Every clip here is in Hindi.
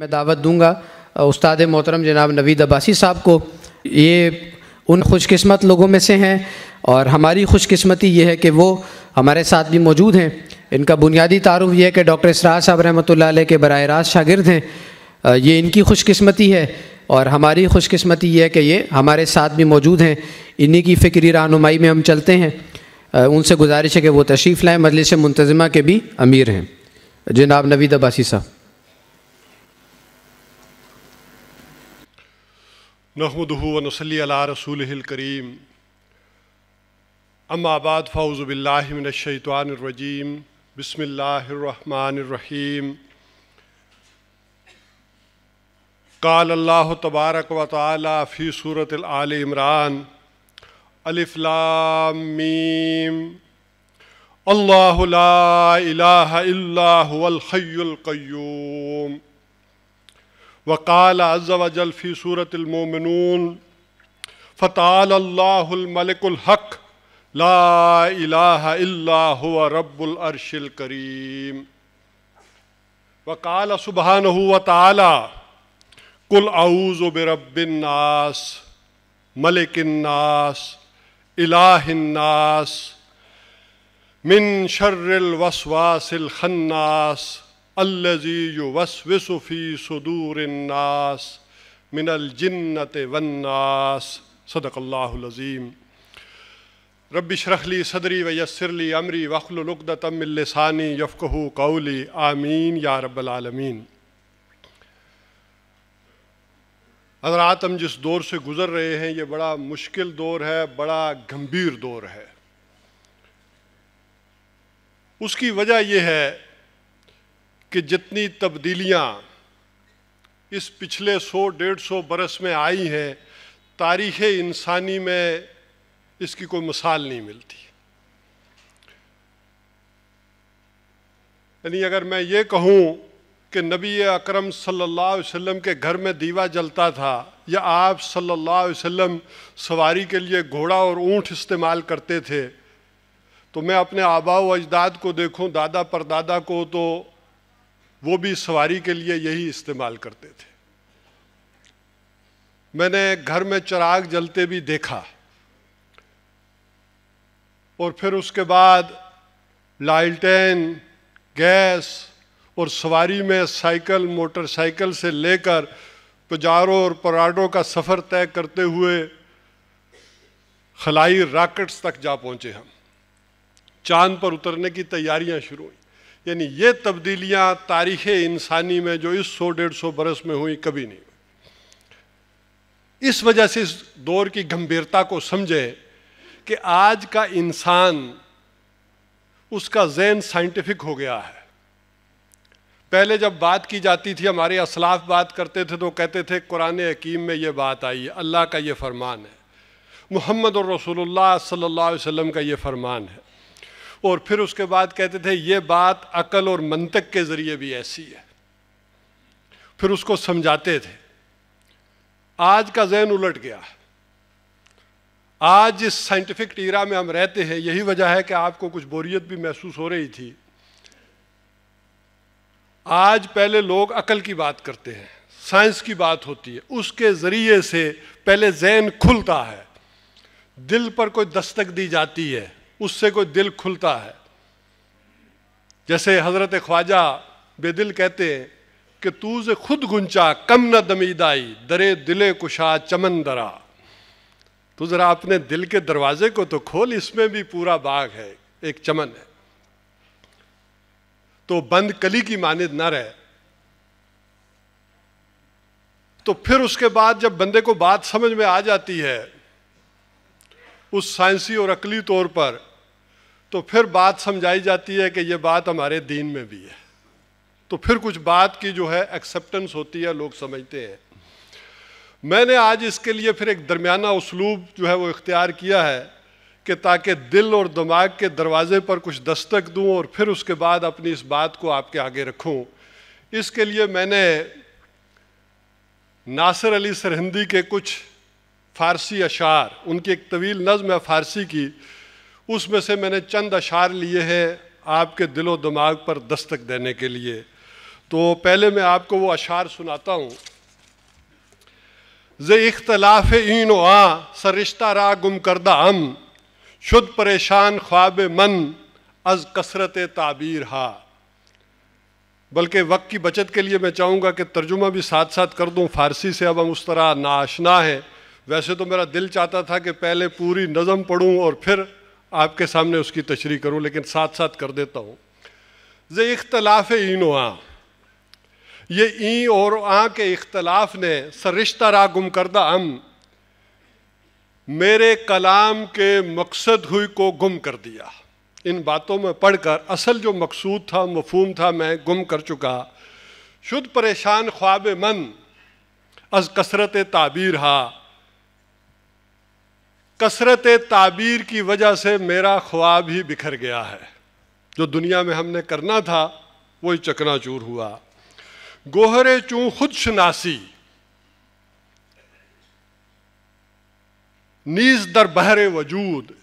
मैं दावत दूंगा उस्ताद मोहतरम जनाब नवीद अब्बासी साहब को ये उन खुशकस्मत लोगों में से हैं और हमारी खुशकस्मती ये है कि वो हमारे साथ भी मौजूद हैं इनका बुनियादी तारुफ यह है कि डॉक्टर इसरा साहब रहमत ला के बर रास्त शागिर्द हैं ये इनकी खुशकस्मती है और हमारी खुशकस्मती ये है कि ये हमारे साथ भी मौजूद हैं इन्हीं की फ़िक्री रहनुमाई में हम चलते हैं उनसे गुजारिश है कि वो तशरीफ़ लाएँ मजलिस मुंतज़मा के भी अमीर हैं जनाब नवीद अब्बासी साहब नहमदहू वसली अला रसूल करीम अम्माबाद फ़ाउज़बिल्लाशैतवानरजीम बसमीम काल अल्लाह तबारक व ताली फ़ी सूरत आल इमरान अलिफ़्लामीम अल्लाह इलाह इल्लाहुल वकाल अज़ल फ़ी फ़ताल अल्लाहमलिकहक ला रब्बुलरशिल करीम वकाल सुबहान वाली कुल आऊज़ बरबिननास मलिकन्नास इलाहन्नास मिन शर्रल वसवासिल खन्नास अल्लजी युवस्विसुफ़ी सदूरन्नास मिनल जिन्नत वन्नास सदकल्लाज़ीम रबिशरखली सदरी व यसरली अमरी वखलुलदातमिलसानी यफ़कहु कौली आमीन या रब्बालमीन अगर आतम जिस दौर से गुज़र रहे हैं ये बड़ा मुश्किल दौर है बड़ा गंभीर दौर है उसकी वजह यह है कि जितनी तब्दीलियां इस पिछले सौ डेढ़ सौ बरस में आई हैं तारीख़ इंसानी में इसकी कोई मिसाल नहीं मिलती यानी अगर मैं ये कहूँ कि नबी अकरम सल्लल्लाहु अलैहि वसल्लम के घर में दीवा जलता था या आप सल्लल्लाहु अलैहि वसल्लम सवारी के लिए घोड़ा और ऊँट इस्तेमाल करते थे तो मैं अपने आबाव अजदाद को देखूँ दादा परदादा को तो वो भी सवारी के लिए यही इस्तेमाल करते थे मैंने घर में चराग जलते भी देखा और फिर उसके बाद लालटेन गैस और सवारी में साइकिल मोटरसाइकिल से लेकर पजारों और पराडों का सफ़र तय करते हुए खलाई रॉकेट्स तक जा पहुँचे हम चांद पर उतरने की तैयारियां शुरू हुई यानी ये तब्दीलियाँ तारीख़ इंसानी में जो इस सौ डेढ़ सौ बरस में हुई कभी नहीं इस वजह से इस दौर की गंभीरता को समझे कि आज का इंसान उसका जैन साइंटिफिक हो गया है पहले जब बात की जाती थी हमारे असलाफ बात करते थे तो कहते थे कुरान हकीम में ये बात आई है अल्लाह का ये फरमान है मोहम्मद और रसोल्ला सल्ला वसम का ये फरमान है और फिर उसके बाद कहते थे ये बात अकल और मंतक के ज़रिए भी ऐसी है फिर उसको समझाते थे आज का जहन उलट गया आज इस साइंटिफिक टीरा में हम रहते हैं यही वजह है कि आपको कुछ बोरियत भी महसूस हो रही थी आज पहले लोग अकल की बात करते हैं साइंस की बात होती है उसके ज़रिए से पहले जहन खुलता है दिल पर कोई दस्तक दी जाती है उससे कोई दिल खुलता है जैसे हजरत ख्वाजा बेदिल कहते हैं कि से खुद गुंचा कम न दमीदाई दरे दिले कुशा चमन दरा तू तो ज़रा अपने दिल के दरवाजे को तो खोल इसमें भी पूरा बाग है एक चमन है तो बंद कली की मानद ना रहे तो फिर उसके बाद जब बंदे को बात समझ में आ जाती है उस साइंसी और अकली तौर पर तो फिर बात समझाई जाती है कि ये बात हमारे दीन में भी है तो फिर कुछ बात की जो है एक्सेप्टेंस होती है लोग समझते हैं मैंने आज इसके लिए फिर एक दरमियाना उसलूब जो है वो इख्तियार किया है कि ताकि दिल और दिमाग के दरवाज़े पर कुछ दस्तक दूँ और फिर उसके बाद अपनी इस बात को आपके आगे रखूँ इसके लिए मैंने नासिर अली सरहिंदी के कुछ फ़ारसी अशार उनकी एक तवील नज़म है फ़ारसी की उसमें से मैंने चंद अशार लिए हैं आपके दिलो दिमाग पर दस्तक देने के लिए तो पहले मैं आपको वो अशार सुनाता हूँ ज़े इख्तलाफ इन आ सरिश्ता रा गुम करदा हम शुद परेशान ख्वाब मन अज कसरत ताबीर हा बल्कि वक्त की बचत के लिए मैं चाहूँगा कि तर्जुमा भी साथ साथ कर दूँ फ़ारसी से अब हम उस तरह नाशना है वैसे तो मेरा दिल चाहता था कि पहले पूरी नज़म पढ़ूँ और फिर आपके सामने उसकी तशरी करूँ लेकिन साथ साथ कर देता हूँ ज़े इख्तलाफ इन व आँ ये ई और आ के इख्तलाफ ने सरिश्ता रा गुम करदा हम मेरे कलाम के मकसद हुई को गुम कर दिया इन बातों में पढ़कर असल जो मकसूद था मफहूम था मैं गुम कर चुका शुद्ध परेशान ख्वाब मन अज कसरत ताबीर हा कसरत ताबीर की वजह से मेरा ख्वाब ही बिखर गया है जो दुनिया में हमने करना था वही चकनाचूर हुआ गोहरे चूं खुद शनासी नीज दर बहरे वजूद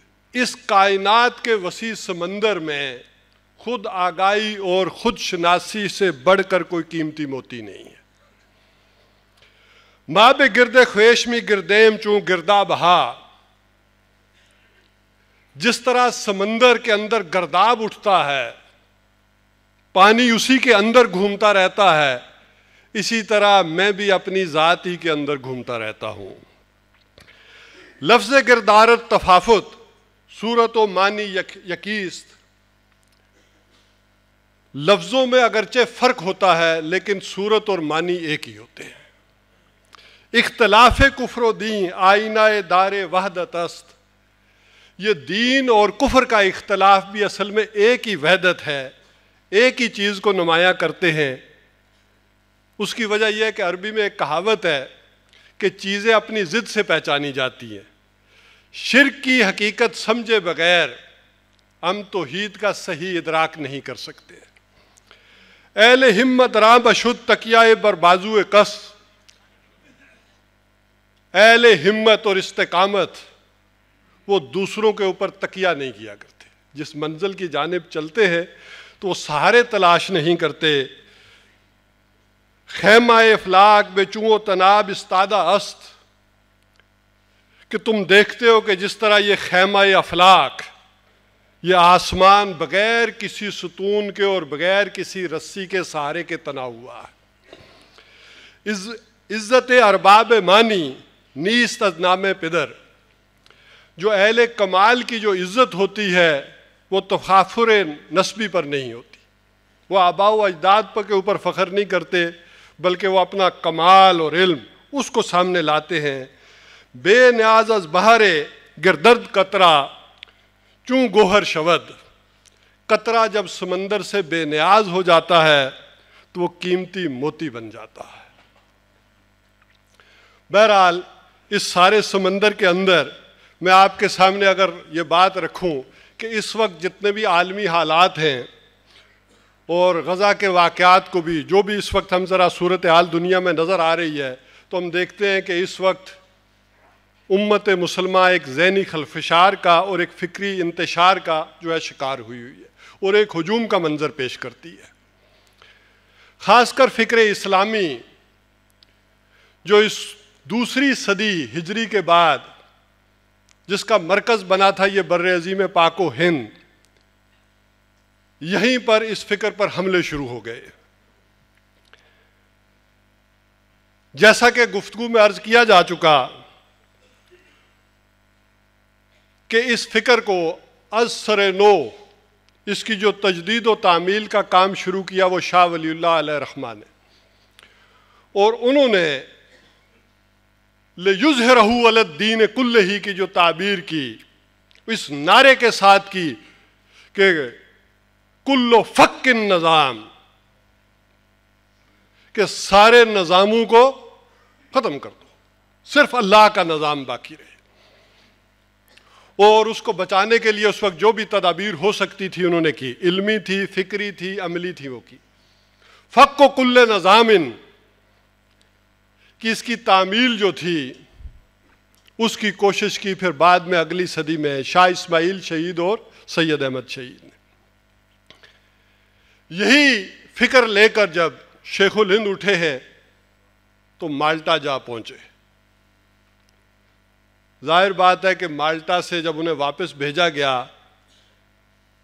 इस कायनात के वसी समंदर में खुद आगाही और खुद शनासी से बढ़कर कोई कीमती मोती नहीं है माँ बे गिरदे ख्वेशमी गिरदेम चूं गिरदा बहा जिस तरह समंदर के अंदर गर्दाब उठता है पानी उसी के अंदर घूमता रहता है इसी तरह मैं भी अपनी जाति ही के अंदर घूमता रहता हूँ लफ्ज़ गिरदार तफाफुत सूरत मानी यक, यकीस्त लफ्ज़ों में अगरचे फ़र्क होता है लेकिन सूरत और मानी एक ही होते हैं इख्तलाफ कुफर दी आईनाए दार वहदत अस्त ये दीन और कुफर का इख्तलाफ भी असल में एक ही वहदत है एक ही चीज़ को नुमाया करते हैं उसकी वजह यह है कि अरबी में एक कहावत है कि चीज़ें अपनी ज़िद से पहचानी जाती हैं शिर की हकीकत समझे बगैर हम हीद का सही इदराक नहीं कर सकते एल हिम्मत राम अशुद्ध तकिया बाजू कस एल हिम्मत और इस्तकामत वो दूसरों के ऊपर तकिया नहीं किया करते जिस मंजिल की जानब चलते हैं तो वो सहारे तलाश नहीं करते खेमाए फलाक बेचूँ तनाब इस्तादा अस्त कि तुम देखते हो कि जिस तरह ये खैमा अफलाक ये आसमान बगैर किसी सुतून के और बगैर किसी रस्सी के सहारे के तना हुआ है इज़्ज़त अरबाब मानी नीस्त तजनामे पिदर जो अहल कमाल की जो इज़्ज़त होती है वो तफाफुर नस्बी पर नहीं होती वो आबाव अजदाद पर के ऊपर फ़ख्र नहीं करते बल्कि वो अपना कमाल और इल्म उसको सामने लाते हैं बे न्याज अज बहर गिरदर्द कतरा चूँ गोहर शवद कतरा जब समंदर से बेनियाज हो जाता है तो वो कीमती मोती बन जाता है बहरहाल इस सारे समंदर के अंदर मैं आपके सामने अगर ये बात रखूं कि इस वक्त जितने भी आलमी हालात हैं और गज़ा के वाक़ात को भी जो भी इस वक्त हम ज़रा सूरत हाल दुनिया में नज़र आ रही है तो हम देखते हैं कि इस वक्त उम्मत मुसलमा एक जहनी खलफशार का और एक फ़िक्री इंतशार का जो है शिकार हुई हुई है और एक हजूम का मंज़र पेश करती है ख़ासकर फ़िक्र इस्लामी जो इस दूसरी सदी हिजरी के बाद जिसका मरकज़ बना था ये बर अजीम पाको हिंद यहीं पर इस फिक्र पर हमले शुरू हो गए जैसा कि गुफ्तगु में अर्ज किया जा चुका कि इस फिक्र को असर नो इसकी जो तजदीद व तामील का काम शुरू किया वो शाह वली रहमान ने और उन्होंने ले युजहरहू अलद दीन कुल्ल ही की जो ताबीर की इस नारे के साथ की के कुल्लो फ़क्किन निज़ाम के सारे निज़ामों को ख़त्म कर दो सिर्फ अल्लाह का निज़ाम बाकी रहे और उसको बचाने के लिए उस वक्त जो भी तदाबीर हो सकती थी उन्होंने की इल्मी थी फिक्री थी अमली थी वो की फ़क् कुल्ल निज़ामिन कि इसकी तामील जो थी उसकी कोशिश की फिर बाद में अगली सदी में शाह इस्माइल शहीद और सैयद अहमद शहीद ने यही फिक्र लेकर जब शेखुल हिंद उठे हैं तो माल्टा जा पहुंचे जाहिर बात है कि माल्टा से जब उन्हें वापस भेजा गया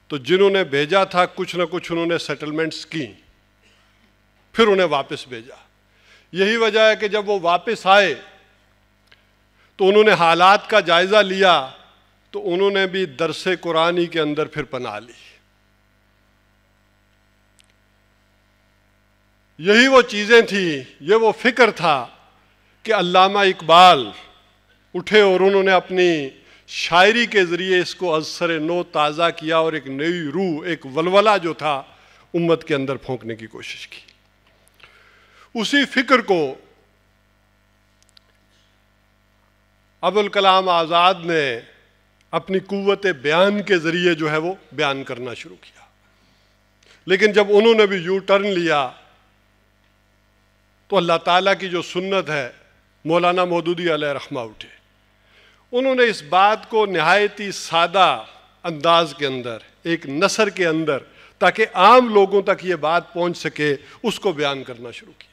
तो जिन्होंने भेजा था कुछ ना कुछ उन्होंने सेटलमेंट्स की फिर उन्हें वापस भेजा यही वजह है कि जब वो वापस आए तो उन्होंने हालात का जायज़ा लिया तो उन्होंने भी दरस कुरानी के अंदर फिर पना ली यही वो चीज़ें थी ये वो फिक्र था कि अल्लामा इकबाल उठे और उन्होंने अपनी शायरी के ज़रिए इसको असर नो ताज़ा किया और एक नई रूह एक वलवला जो था उम्मत के अंदर फोंकने की कोशिश की उसी फिक्र को अबुल कलाम आज़ाद ने अपनी कुत बयान के ज़रिए जो है वो बयान करना शुरू किया लेकिन जब उन्होंने भी यू टर्न लिया तो अल्लाह ताला की जो सुन्नत है मौलाना मौदूदी रहमा उठे उन्होंने इस बात को नहायत ही सादा अंदाज के अंदर एक नसर के अंदर ताकि आम लोगों तक ये बात पहुंच सके उसको बयान करना शुरू किया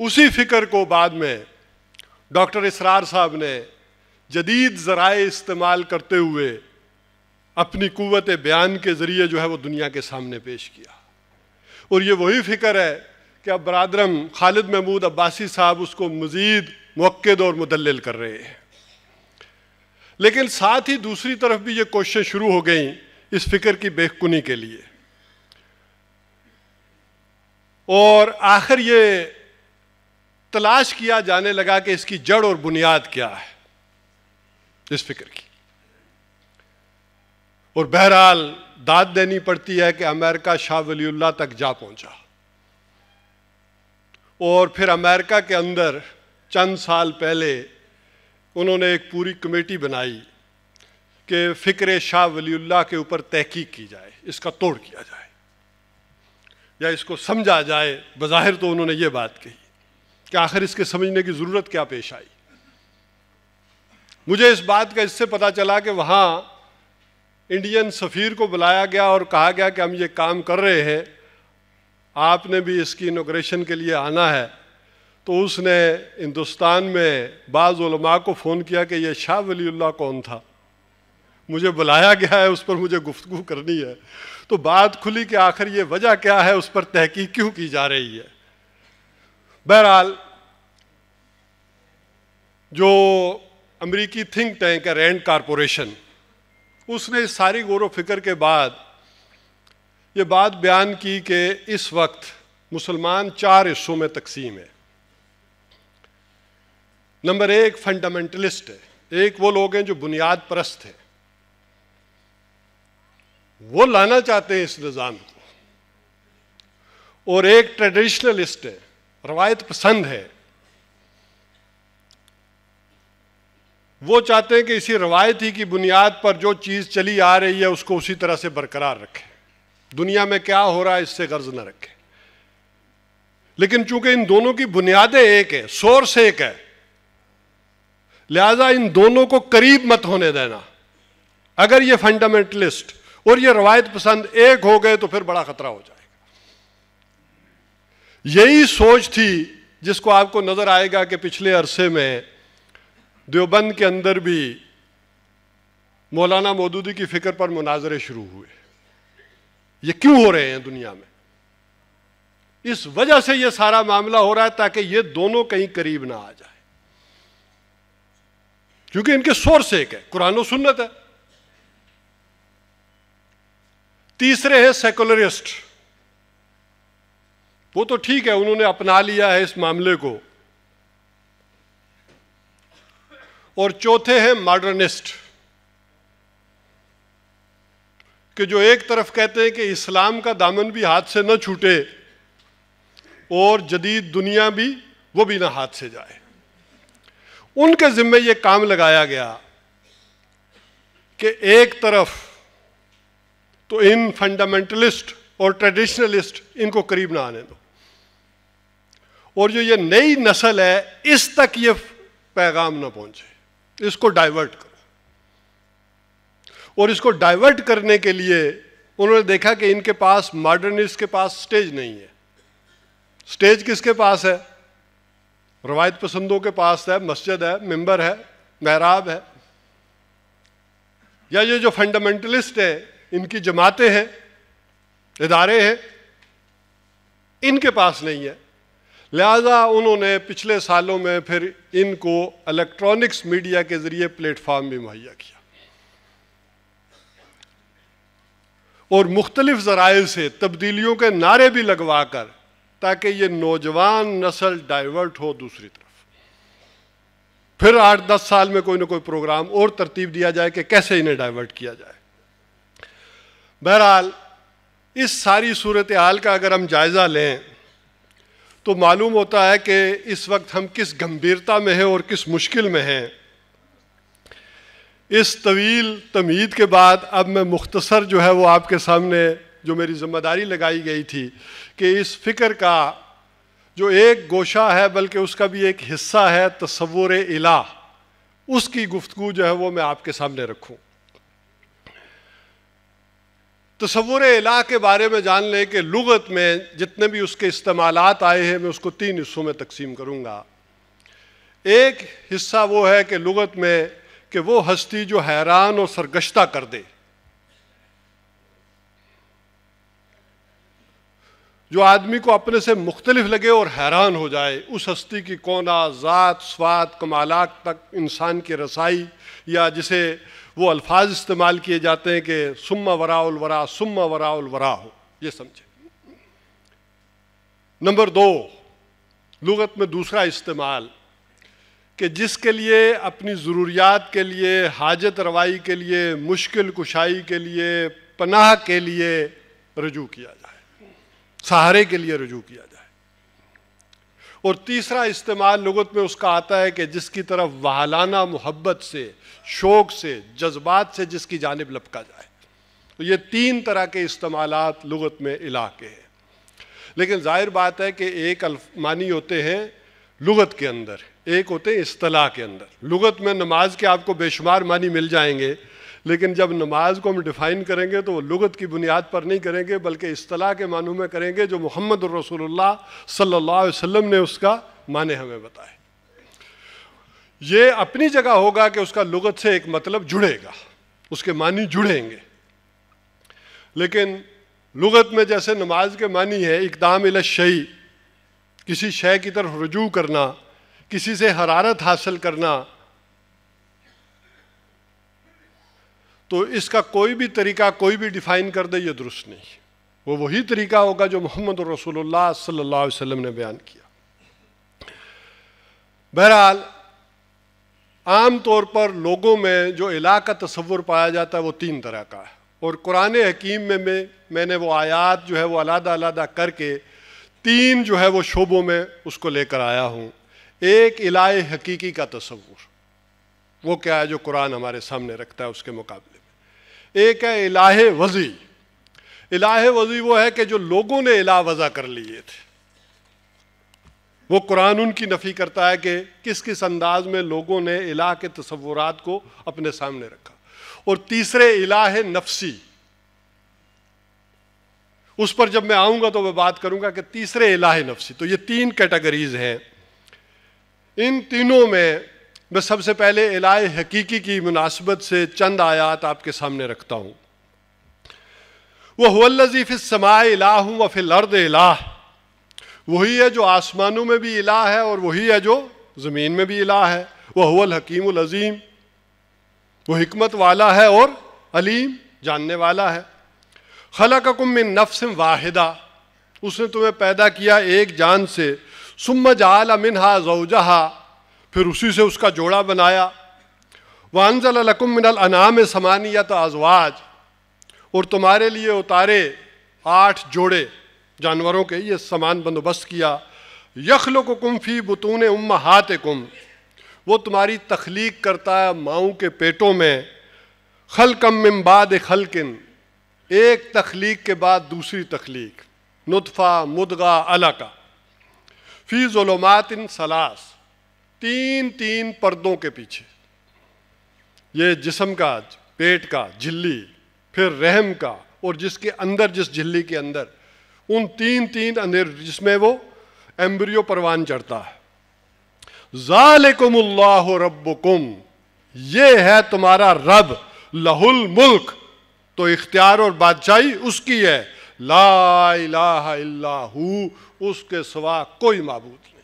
उसी फिक्र को बाद में डॉक्टर इसरार साहब ने जदीद ज़राए इस्तेमाल करते हुए अपनी क़वत बयान के ज़रिए जो है वो दुनिया के सामने पेश किया और ये वही फ़िक्र है कि अब बरदरम खालिद महमूद अब्बासी साहब उसको मज़ीद मक्द और मुदल कर रहे हैं लेकिन साथ ही दूसरी तरफ भी ये कोशिशें शुरू हो गई इस फिक्र की बेखुनी के लिए और आखिर ये तलाश किया जाने लगा कि इसकी जड़ और बुनियाद क्या है इस फिक्र की और बहरहाल दाद देनी पड़ती है कि अमेरिका शाह वलीउल्ला तक जा पहुंचा और फिर अमेरिका के अंदर चंद साल पहले उन्होंने एक पूरी कमेटी बनाई कि फ़िक्र शाह वलीउल्ला के ऊपर तहकीक की जाए इसका तोड़ किया जाए या इसको समझा जाए बज़ाहिर तो उन्होंने ये बात कही कि आखिर इसके समझने की ज़रूरत क्या पेश आई मुझे इस बात का इससे पता चला कि वहाँ इंडियन सफ़ीर को बुलाया गया और कहा गया कि हम ये काम कर रहे हैं आपने भी इसकी इनोग्रेशन के लिए आना है तो उसने हिंदुस्तान में बाज़ा को फ़ोन किया कि यह शाह वलील्ला कौन था मुझे बुलाया गया है उस पर मुझे गुफ्तु करनी है तो बात खुली कि आखिर ये वजह क्या है उस पर तहकीक क्यों की जा रही है बहरहाल जो अमेरिकी थिंक टैंक है रैंड कॉरपोरेशन उसने सारी गौर फिक्र के बाद ये बात बयान की कि इस वक्त मुसलमान चार हिस्सों में तकसीम है नंबर एक फंडामेंटलिस्ट है एक वो लोग हैं जो बुनियाद परस्त है वो लाना चाहते हैं इस निज़ाम को और एक ट्रेडिशनलिस्ट है रवायत पसंद है वो चाहते हैं कि इसी रवायती की बुनियाद पर जो चीज़ चली आ रही है उसको उसी तरह से बरकरार रखें दुनिया में क्या हो रहा है इससे गर्ज न रखें लेकिन चूंकि इन दोनों की बुनियादें एक है सोर्स एक है लिहाजा इन दोनों को करीब मत होने देना अगर ये फंडामेंटलिस्ट और ये रवायत पसंद एक हो गए तो फिर बड़ा खतरा हो जाएगा यही सोच थी जिसको आपको नजर आएगा कि पिछले अरसे में देवबंद के अंदर भी मौलाना मोदूदी की फिक्र पर मुनाजरे शुरू हुए ये क्यों हो रहे हैं दुनिया में इस वजह से ये सारा मामला हो रहा है ताकि ये दोनों कहीं करीब ना आ जाए क्योंकि इनके सोर्स एक है कुरान सुन्नत है तीसरे हैं सेकुलरिस्ट वो तो ठीक है उन्होंने अपना लिया है इस मामले को और चौथे हैं मॉडर्निस्ट कि जो एक तरफ कहते हैं कि इस्लाम का दामन भी हाथ से न छूटे और जदीद दुनिया भी वो भी ना हाथ से जाए उनके ज़िम्मे ये काम लगाया गया कि एक तरफ तो इन फंडामेंटलिस्ट और ट्रेडिशनलिस्ट इनको करीब ना आने दो और जो ये नई नस्ल है इस तक ये पैगाम ना पहुंचे इसको डाइवर्ट करो और इसको डाइवर्ट करने के लिए उन्होंने देखा कि इनके पास मॉडर्निस्ट के पास स्टेज नहीं है स्टेज किसके पास है रवायत पसंदों के पास है मस्जिद है मेंबर है महराब है या ये जो फंडामेंटलिस्ट है इनकी जमातें हैं इदारे हैं इनके पास नहीं है लिहाजा उन्होंने पिछले सालों में फिर इनको इलेक्ट्रॉनिक्स मीडिया के ज़रिए प्लेटफॉर्म भी मुहैया किया और मुख्तलिफ ज़राइल से तब्दीलियों के नारे भी लगवा कर ताकि ये नौजवान नस्ल डाइवर्ट हो दूसरी तरफ फिर आठ दस साल में कोई ना कोई प्रोग्राम और तरतीब दिया जाए कि कैसे इन्हें डाइवर्ट किया जाए बहरहाल इस सारी सूरत हाल का अगर हम जायज़ा लें तो मालूम होता है कि इस वक्त हम किस गंभीरता में हैं और किस मुश्किल में हैं इस तवील तमीद के बाद अब मैं मुख्तसर जो है वो आपके सामने जो मेरी ज़िम्मेदारी लगाई गई थी कि इस फ़िक्र का जो एक गोशा है बल्कि उसका भी एक हिस्सा है तस्वुर इला उसकी गुफ्तु जो है वो मैं आपके सामने रखूँ तस्वुर इला के बारे में जान लें कि लगत में जितने भी उसके इस्तेमाल आए हैं मैं उसको तीन हिस्सों में तकसीम करूँगा एक हिस्सा वो है कि लगत में कि वो हस्ती जो हैरान और सरगश्ता कर दे जो आदमी को अपने से मुख्तलिफ लगे और हैरान हो जाए उस हस्ती की कोना ज़ात स्वाद कमालात तक इंसान की रसाई या जिसे वो अल्फाज इस्तेमाल किए जाते हैं कि सुम्मा वराउल वरा सुम्मा वराउल वरा हो ये समझे नंबर दो लगत में दूसरा इस्तेमाल कि जिसके लिए अपनी ज़रूरियात के लिए हाजत रवाई के लिए मुश्किल कुशाई के लिए पनाह के लिए रजू किया जाए सहारे के लिए रजू किया जाए और तीसरा इस्तेमाल लगत में उसका आता है कि जिसकी तरफ वाहलाना मोहब्बत से शौक से जज्बात से जिसकी जानब लपका जाए तो ये तीन तरह के इस्तेमाल लगत में इलाके हैं लेकिन ज़ाहिर बात है कि एक मानी होते हैं लगत के अंदर एक होते हैं असलाह के अंदर लगत में नमाज के आपको बेशुमार मानी मिल जाएंगे लेकिन जब नमाज को हम डिफ़ाइन करेंगे तो वो लगत की बुनियाद पर नहीं करेंगे बल्कि इस्तलाह के मानों में करेंगे जो मोहम्मद रसोल्ला सल्ला वसम ने उसका माने हमें बताए ये अपनी जगह होगा कि उसका लुगत से एक मतलब जुड़ेगा उसके मानी जुड़ेंगे लेकिन लुगत में जैसे नमाज के मानी है इकदाम शई किसी शय की तरफ रजू करना किसी से हरारत हासिल करना तो इसका कोई भी तरीका कोई भी डिफाइन कर दे ये दुरुस्त नहीं वो वही तरीका होगा जो मोहम्मद रसूलुल्लाह सल्लल्लाहु अलैहि वसल्लम ने बयान किया बहरहाल आम तौर पर लोगों में जो इला का तस्वुर पाया जाता है वो तीन तरह का है और कुरान हकीम में मैं, मैंने वो आयात जो है वो अलादा अलादा करके तीन जो है वो शोबों में उसको लेकर आया हूँ एक इलाए हकीकी का तस्वुर वो क्या है जो कुरान हमारे सामने रखता है उसके मुकाबले में एक है इलाह वजी इलाह वजी वो है कि जो लोगों ने इला वज़ा कर लिए थे वो कुरान उनकी नफ़ी करता है कि किस किस अंदाज में लोगों ने इलाह के तस्वुरात को अपने सामने रखा और तीसरे इलाह है नफसी उस पर जब मैं आऊँगा तो मैं बात करूँगा कि तीसरे इलाह है नफसी तो ये तीन कैटेगरीज हैं इन तीनों में मैं सबसे पहले इलाह हकीकी की मुनासबत से चंद आयात आपके सामने रखता हूँ वह हुल्लजीफ़ समाए इलाह व फिल अर्द इलाह वही है जो आसमानों में भी इला है और वही है जो ज़मीन में भी इला है वह हुल हकीम अज़ीम वो हमत वाला है और अलीम जानने वाला है खला का वाहिदा उसने तुम्हें पैदा किया एक जान से सुम जाल हा जौजहा फिर उसी से उसका जोड़ा बनाया वानजलकुम मिनल अनाम तो आजवाज और तुम्हारे लिए उतारे आठ जोड़े जानवरों के ये सामान बंदोबस्त किया यखल को कुम्फी बतून उम हाथ कुम वो तुम्हारी तख्लीक करता है माओ के पेटों में खल खलकम खल खलकिन एक तख्लीक के बाद दूसरी तख्लीक नुतफ़ा मुदगा अलका फ़ी ज़ुलमात इन सलास तीन तीन पर्दों के पीछे ये जिसम का पेट का झिल्ली फिर रहम का और जिसके अंदर जिस झिल्ली के अंदर उन तीन तीन अंधेर जिसमें वो एम्ब्रियो परवान चढ़ता है जालिकुमुल्लाह रब्बुकुम ये है तुम्हारा रब लहुल मुल्क तो इख्तियार और बादशाही उसकी है ला इलाहा इल्लाहू उसके सिवा कोई मबूद नहीं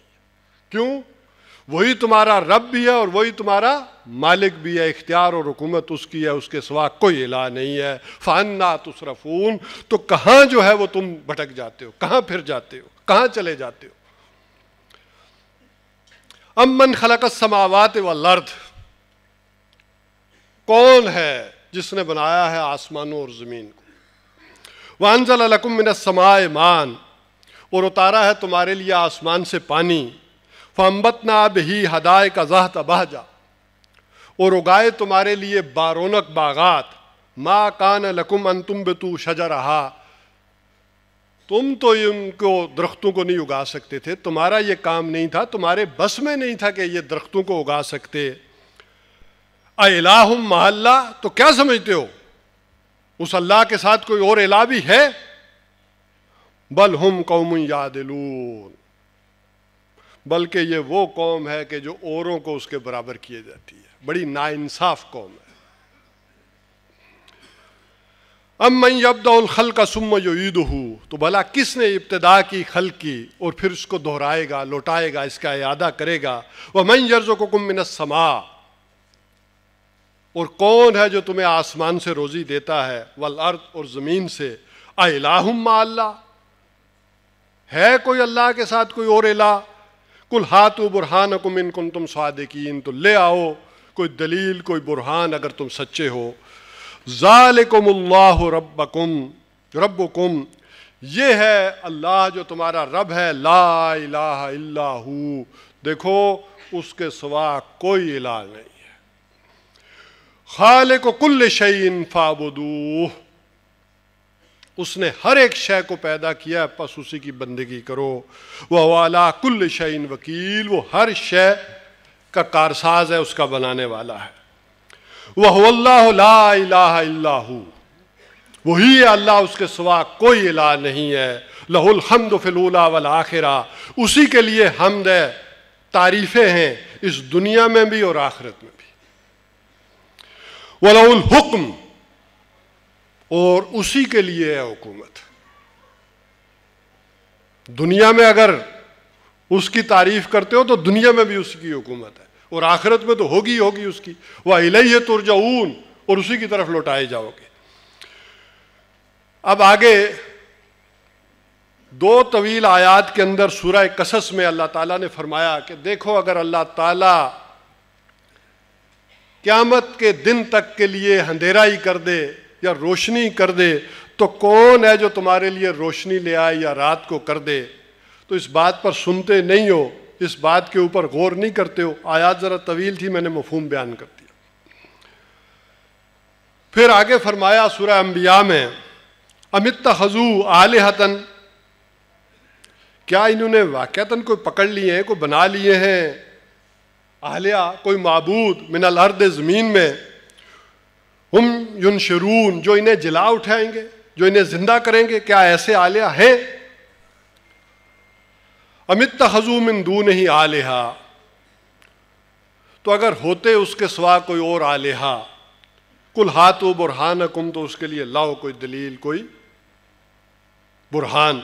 क्यों वही तुम्हारा रब भी है और वही तुम्हारा मालिक भी है इख्तियार और हुकूमत उसकी है उसके सिवा कोई इला नहीं है फानना तुसरफून तो कहाँ जो है वो तुम भटक जाते हो कहाँ फिर जाते हो कहाँ चले जाते हो अमन खलक समावात व लर्द कौन है जिसने बनाया है आसमानों और ज़मीन को वानजल लकुम मिन समाए मान और उतारा है तुम्हारे लिए आसमान से पानी फम्बतना भी हदाय का जह तबाह जा और उगाए तुम्हारे लिए बारोनक बागात माँ कान लकुम अन तुम बतू शजा रहा तुम तो उनको दरख्तों को नहीं उगा सकते थे तुम्हारा ये काम नहीं था तुम्हारे बस में नहीं था कि ये दरख्तों को उगा सकते अलाहम महल्ला तो क्या समझते हो उस अल्लाह के साथ कोई और अला भी है बल हम कौम यादलून बल्कि ये वो कौम है कि जो औरों को उसके बराबर किए जाती है बड़ी नाइंसाफ कौम है अब मैं खल का सुम ईद हूँ तो भला किसने इब्तदा की खल की और फिर उसको दोहराएगा लौटाएगा इसका अदा करेगा वह मैं जर्जो को कुमिन समा और कौन है जो तुम्हें आसमान से रोज़ी देता है वल अर्थ और ज़मीन से अलाहुम अल्लाह है कोई अल्लाह के साथ कोई और अला कुल हाथ बुरहान कुम इन कुम तुम स्वादिकीन तो ले आओ कोई दलील कोई बुरहान अगर तुम सच्चे हो ज़ालकुमुल्लाह रब कुम ये है अल्लाह जो तुम्हारा रब है ला इलाह इल्लाहू देखो उसके सिवा कोई इलाह नहीं है खालिक कुल्ल शैन फाबदू उसने हर एक शय को पैदा किया बस उसी की बंदगी करो वह वाला कुल शहीन वकील वो हर शय का कारसाज है उसका बनाने वाला है वह अल्लाह वही अल्लाह उसके सिवा कोई इला नहीं है लहुल हमद फिलूला वल आखिरा उसी के लिए हमद है तारीफ़ें हैं इस दुनिया में भी और आखिरत में भी वलहुल हुक्म और उसी के लिए है हुकूमत दुनिया में अगर उसकी तारीफ करते हो तो दुनिया में भी उसकी हुकूमत है और आखिरत में तो होगी होगी उसकी वह है तुरजाऊन और उसी की तरफ लौटाए जाओगे अब आगे दो तवील आयात के अंदर सूरह कसस में अल्लाह ताला ने फरमाया कि देखो अगर अल्लाह ताला क़्यामत के दिन तक के लिए अंधेरा ही कर दे या रोशनी कर दे तो कौन है जो तुम्हारे लिए रोशनी ले आए या रात को कर दे तो इस बात पर सुनते नहीं हो इस बात के ऊपर गौर नहीं करते हो आयात ज़रा तवील थी मैंने मफहम बयान कर दिया फिर आगे फरमाया सुरह अम्बिया में अमित हजू आल हतन क्या इन्होंने वाक़ता कोई पकड़ लिए हैं कोई बना लिए हैं आलिया कोई मबूद मिनल अर्द ज़मीन में हम युन शरून जो इन्हें जिला उठाएंगे जो इन्हें जिंदा करेंगे क्या ऐसे आलिया हैं अमित हजूम इन दू नहीं आलिहा तो अगर होते उसके सवा कोई और आलिहा कुल हाथ बुरहान कुम तो उसके लिए लाओ कोई दलील कोई बुरहान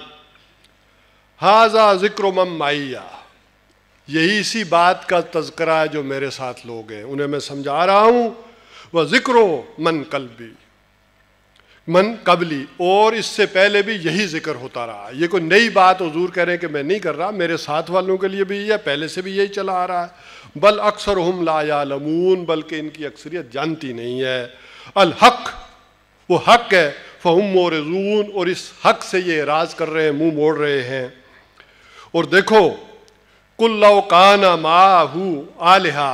हाजा जिक्र मम माइया यही इसी बात का तस्करा है जो मेरे साथ लोग हैं उन्हें मैं समझा रहा हूं व ज़िक्रो मन कलबी मन कबली और इससे पहले भी यही जिक्र होता रहा ये कोई नई बात हजूर कह रहे हैं कि मैं नहीं कर रहा मेरे साथ वालों के लिए भी यह पहले से भी यही चला आ रहा है बल अक्सर हम लाया लमून बल्कि इनकी अक्सरियत जानती नहीं है अल हक वो हक है फ़हम मोरजून और इस हक से ये राज कर रहे हैं मुंह मोड़ रहे हैं और देखो कुल्लाकाना माहू आलिहा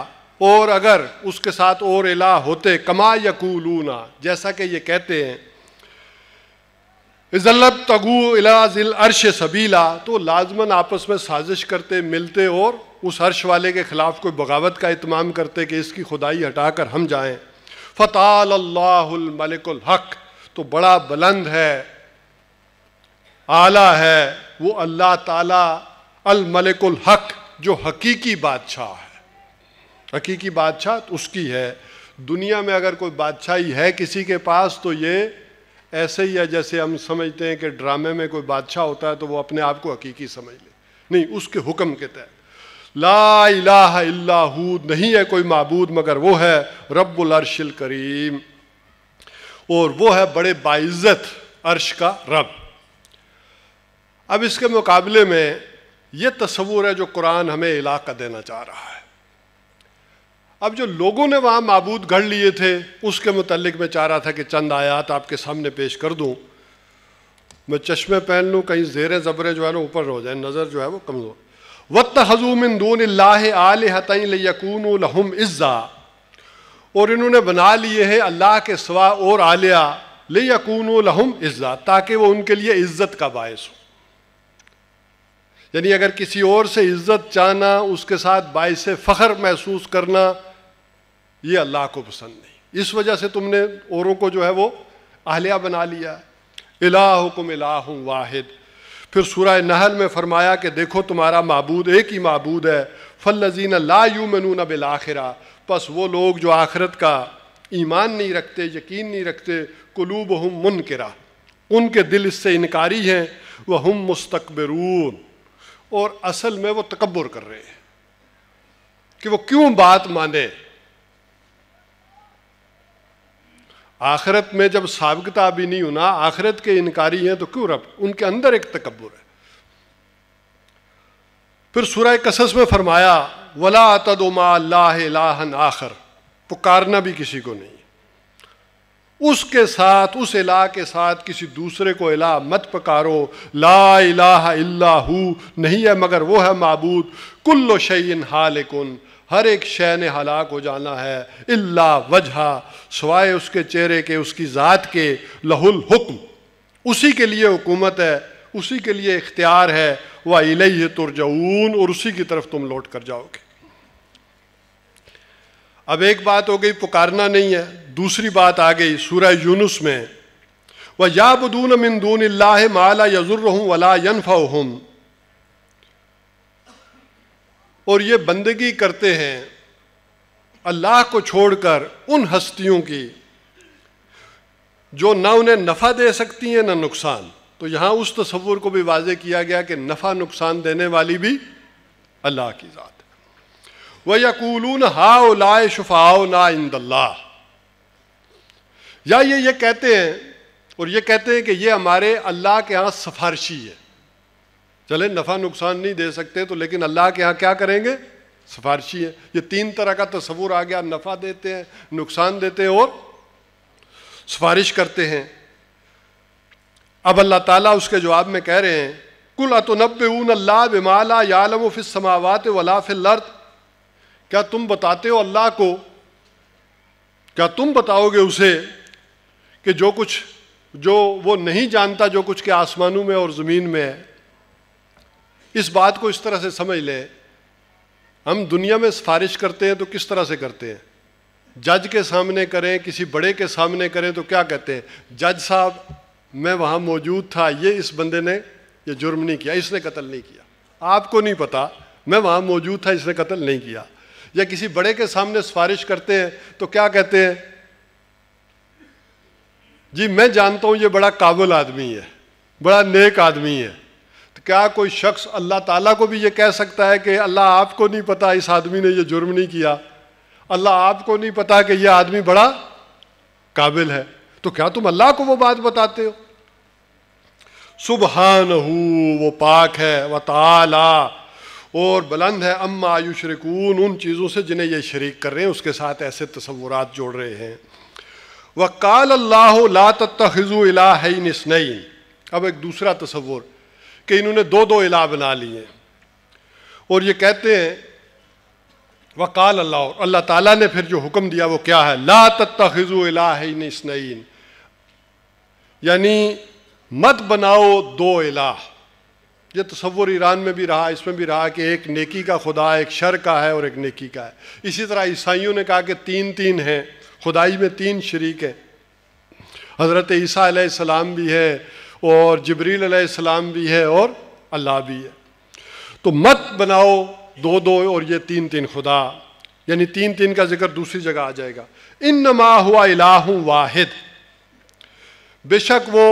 और अगर उसके साथ और इला होते कमा यकूलूना जैसा कि ये कहते हैं इजल्लब तगू इलाजिल अर्श सबीला तो लाजमन आपस में साजिश करते मिलते और उस अर्श वाले के ख़िलाफ़ कोई बगावत का इतमाम करते कि इसकी खुदाई हटाकर हम जाएं फ़ताल मलिकुल हक तो बड़ा बुलंद है आला है वो अल्लाह ताला अल मलिकुल हक जो हकीकी बादशाह है हकीकी बादशाह तो उसकी है दुनिया में अगर कोई बादशाही है किसी के पास तो ये ऐसे ही है जैसे हम समझते हैं कि ड्रामे में कोई बादशाह होता है तो वो अपने आप को हकीकी समझ ले नहीं उसके हुक्म के तहत ला इलाह इल्लाहू नहीं है कोई महबूद मगर वो है रब्बुल अरशिल करीम और वो है बड़े बाइज्जत अर्श का रब अब इसके मुकाबले में ये तस्वूर है जो कुरान हमें इलाका देना चाह रहा है अब जो लोगों ने वहाँ मबूद गढ़ लिए थे उसके मतलब मैं चाह रहा था कि चंद आयात आपके सामने पेश कर दूँ मैं चश्मे पहन लूँ कहीं जेर ज़बरे जो है ना ऊपर हो जाए नज़र जो है वो कमज़ोर वत इन दोन आल हतई लकून लहम इज़्ज़ा और इन्होंने बना लिए हैं अल्लाह के सवा और आलिया ले यकून लहम इज़्ज़ा ताकि वह उनके लिए इज़्ज़त का बायस हो यानी अगर किसी और से इज़्ज़त चाहना उसके साथ बायस फ़ख्र महसूस करना ये अल्लाह को पसंद नहीं इस वजह से तुमने औरों को जो है वो अहलिया बना लिया इलाहुकुम इलाह वाहिद फिर सूरह नहल में फरमाया कि देखो तुम्हारा मबूद एक ही मबूद है फलजीन ला यूमनून बिल आखिरा बस वो लोग जो आखरत का ईमान नहीं रखते यकीन नहीं रखते कुलूब हम मुनकरा उनके दिल इससे इनकारी हैं वह हम मुस्तकबरून और असल में वो तकबर कर रहे हैं कि वो क्यों बात माने आखिरत में जब सबकता भी नहीं होना आखिरत के इनकारी हैं तो क्यों रब उनके अंदर एक तकबर है फिर सुरा कसस में फरमाया वला तदुमा लाहन आखर पुकारना भी किसी को नहीं उसके साथ उस इलाह के साथ किसी दूसरे को इलाह मत पकारो ला इलाह इल्ला नहीं है मगर वो है मबूद कुल्लो शयन हाल कुन हर एक शय ने हलाक हो जाना है इल्ला वजहा सवाए उसके चेहरे के उसकी ज़ात के लहुल हुक्म उसी के लिए हुकूमत है उसी के लिए इख्तियार है वह इले तुरजून और उसी की तरफ तुम लौट कर जाओगे अब एक बात हो गई पुकारना नहीं है दूसरी बात आ गई सूरह यूनुस में वह या बदून मिंदून माला यजुर्रहम वला यनफ़ाहम और ये बंदगी करते हैं अल्लाह को छोड़कर उन हस्तियों की जो ना उन्हें नफ़ा दे सकती हैं ना नुकसान तो यहाँ उस तस्वुर को भी वाजे किया गया कि नफ़ा नुकसान देने वाली भी अल्लाह की ज़ात है वह यकूलून हाओ लाए शफाओ ना इंदल्ला या ये ये कहते हैं और ये कहते हैं कि ये हमारे अल्लाह के यहाँ सफारशी है चले नफ़ा नुकसान नहीं दे सकते तो लेकिन अल्लाह के यहाँ क्या करेंगे सिफारशी है ये तीन तरह का तस्वूर आ गया नफ़ा देते हैं नुकसान देते हैं और सिफारिश करते हैं अब अल्लाह ताला उसके जवाब में कह रहे हैं कुल ऊन अल्लाह बिमाला यालम फिस समावत वला फिलर्द क्या तुम बताते हो अल्लाह को क्या तुम बताओगे उसे कि जो कुछ जो वो नहीं जानता जो कुछ के आसमानों में और ज़मीन में है इस बात को इस तरह से समझ लें हम दुनिया में सिफारिश करते हैं तो किस तरह से करते हैं जज के सामने करें किसी बड़े के सामने करें तो क्या कहते हैं जज साहब मैं वहाँ मौजूद था ये इस बंदे ने ये जुर्म नहीं किया इसने कत्ल नहीं किया आपको नहीं पता मैं वहाँ मौजूद था इसने कत्ल नहीं किया या किसी बड़े के सामने सिफारिश करते हैं तो क्या कहते हैं जी मैं जानता हूँ ये बड़ा काबुल आदमी है बड़ा नेक आदमी है क्या कोई शख्स अल्लाह ताला को भी ये कह सकता है कि अल्लाह आपको नहीं पता इस आदमी ने ये जुर्म नहीं किया अल्लाह आपको नहीं पता कि यह आदमी बड़ा काबिल है तो क्या तुम अल्लाह को वो बात बताते हो सुबहान हु वो पाक है व ताला और बुलंद है अम्मा आयुशरकून उन चीज़ों से जिन्हें ये शरीक कर रहे हैं उसके साथ ऐसे तस्वुरात जोड़ रहे हैं वकाल अल्लाह ला तखज़ु इलाहन स्नैन अब एक दूसरा तस्वुर कि इन्होंने दो दो इला बना लिए और ये कहते हैं वकाल अल्लाह और अल्लाह ताला ने फिर जो हुक्म दिया वो क्या है ला तखजु इलाहिन यानी मत बनाओ दो इलाह ये तस्वुर ईरान में भी रहा इसमें भी रहा कि एक नेकी का खुदा एक शर का है और एक नेकी का है इसी तरह ईसाइयों ने कहा कि तीन तीन हैं खुदाई में तीन शरीक हैं हज़रत ईसा सलाम भी है और जबरील अलैहिस्सलाम भी है और अल्लाह भी है तो मत बनाओ दो दो और ये तीन तीन खुदा यानी तीन तीन का जिक्र दूसरी जगह आ जाएगा इन नमा हुआ इलाहू वाहिद बेशक वो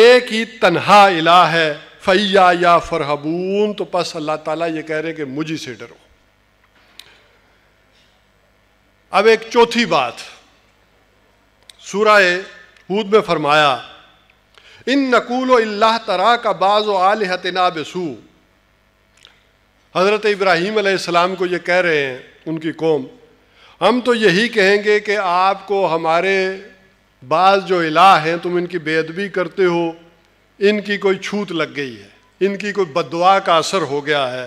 एक ही तनहा इलाह है फ़ैया या फरहबून तो बस अल्लाह ताला ये कह रहे कि मुझी से डरो अब एक चौथी बात सूरह हूद में फरमाया इन नकूल अल्लाह तरा का बाज़ आल हतना बसू हज़रत इब्राहीम आसमाम को ये कह रहे हैं उनकी कौम हम तो यही कहेंगे कि आपको हमारे बाज़ जो इलाह हैं तुम इनकी बेदबी करते हो इनकी कोई छूत लग गई है इनकी कोई बदवा का असर हो गया है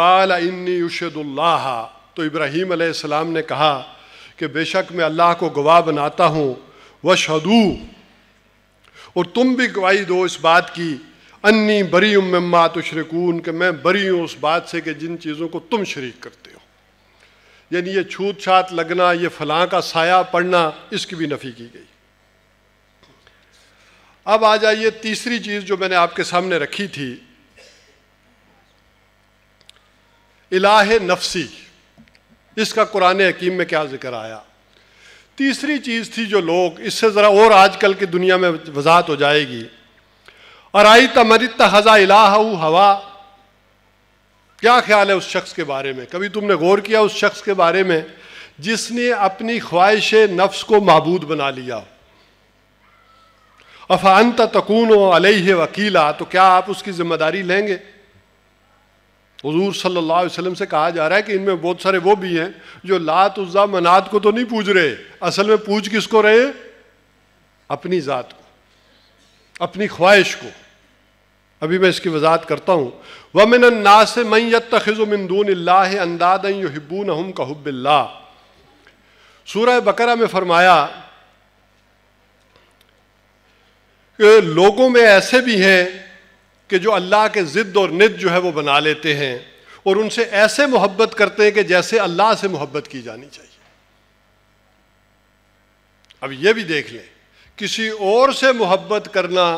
काला इन्नी उशदुल्ला तो इब्राहीम आसमाम ने कहा कि बेशक मैं अल्लाह को गवाह बनाता हूँ व शदू और तुम भी गवाही दो इस बात की अन्नी बरी उम मम्मा तुशरकून के मैं बरी हूँ उस बात से कि जिन चीज़ों को तुम शरीक करते हो यानी ये छूत छात लगना ये फलां का साया पड़ना इसकी भी नफ़ी की गई अब आ जाइए तीसरी चीज़ जो मैंने आपके सामने रखी थी इलाह नफसी इसका कुरान हकीम में क्या जिक्र आया तीसरी चीज़ थी जो लोग इससे ज़रा और आजकल की दुनिया में वजात हो जाएगी और आई तमरित हज़ा इलाह हवा क्या ख्याल है उस शख्स के बारे में कभी तुमने गौर किया उस शख्स के बारे में जिसने अपनी ख्वाहिश नफ्स को महबूद बना लिया अफानता तकून अलह वकीला तो क्या आप उसकी ज़िम्मेदारी लेंगे हजूर सल्ला वसलम से कहा जा रहा है कि इनमें बहुत सारे वो भी हैं जो लात उजा मनात को तो नहीं पूज रहे असल में पूज किसको रहे अपनी ज़ात को अपनी ख्वाहिश को अभी मैं इसकी वजाहत करता हूँ वमिन ना से मई तखिज़ुमिंदून अंदाद हिब्बून हम कहब्बिल्ला सूरह बकरा में फरमाया कि लोगों में ऐसे भी हैं कि जो अल्लाह के ज़िद्द और निद जो है वो बना लेते हैं और उनसे ऐसे मोहब्बत करते हैं कि जैसे अल्लाह से मोहब्बत की जानी चाहिए अब यह भी देख लें किसी और से मोहब्बत करना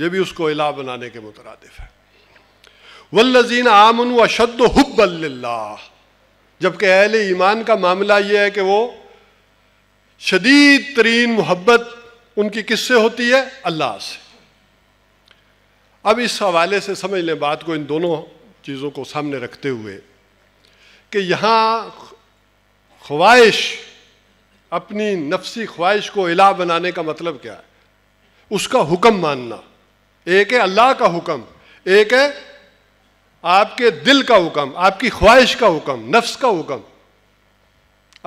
यह भी उसको इला बनाने के मुतरदफ है वल्लजीन आमन अशद हब्बल्ला जबकि अहल ईमान का मामला यह है कि वो शदीद तरीन मोहब्बत उनकी किससे होती है अल्लाह से अब इस हवाले से समझ लें बात को इन दोनों चीज़ों को सामने रखते हुए कि यहाँ ख्वाहिश अपनी नफसी ख्वाहिश को इला बनाने का मतलब क्या है उसका हुक्म मानना एक है अल्लाह का हुक्म एक है आपके दिल का हुक्म आपकी ख्वाहिश का हुक्म नफ्स का हुक्म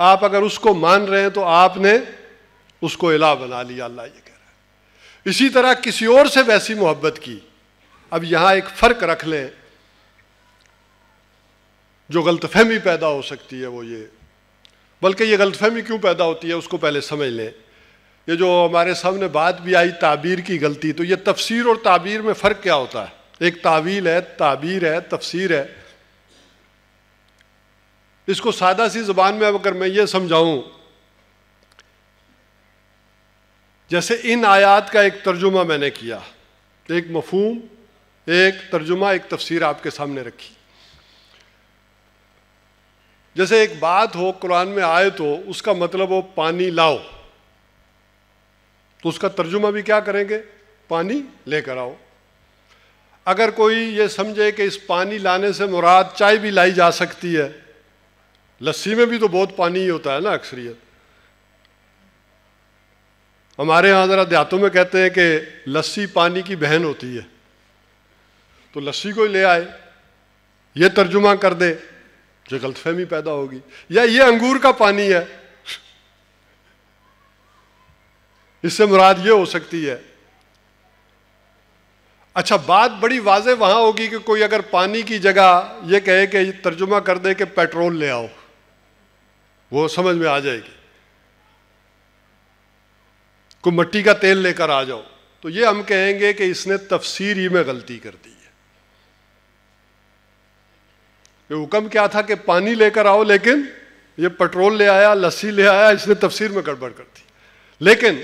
आप अगर उसको मान रहे हैं तो आपने उसको इला बना लिया अल्लाह ये कह रहा है इसी तरह किसी और से वैसी मोहब्बत की अब यहां एक फ़र्क रख लें जो गलतफहमी पैदा हो सकती है वो ये बल्कि ये गलतफहमी क्यों पैदा होती है उसको पहले समझ लें ये जो हमारे सामने बात भी आई ताबीर की गलती तो ये तफसीर और ताबीर में फ़र्क क्या होता है एक तावील है ताबीर है तफसीर है इसको सादा सी ज़बान में अगर मैं ये समझाऊं जैसे इन आयात का एक तर्जुमा मैंने किया एक मफहम एक तर्जुमा एक तफसीर आपके सामने रखी जैसे एक बात हो कुरान में आए तो उसका मतलब हो पानी लाओ तो उसका तर्जुमा भी क्या करेंगे पानी लेकर आओ अगर कोई ये समझे कि इस पानी लाने से मुराद चाय भी लाई जा सकती है लस्सी में भी तो बहुत पानी ही होता है ना अक्सरियत हमारे यहाँ ज़रा देहातों में कहते हैं कि लस्सी पानी की बहन होती है तो लस्सी को ही ले आए ये तर्जुमा कर दे जो गलतफहमी पैदा होगी या ये अंगूर का पानी है इससे मुराद ये हो सकती है अच्छा बात बड़ी वाजे वहां होगी कि कोई अगर पानी की जगह ये कहे कि तर्जुमा कर दे कि पेट्रोल ले आओ वो समझ में आ जाएगी कोई मट्टी का तेल लेकर आ जाओ तो ये हम कहेंगे कि इसने तफसीर ही में गलती कर दी ये हुक्म क्या था कि पानी लेकर आओ लेकिन ये पेट्रोल ले आया लस्सी ले आया इसने तफसीर में गड़बड़ कर दी लेकिन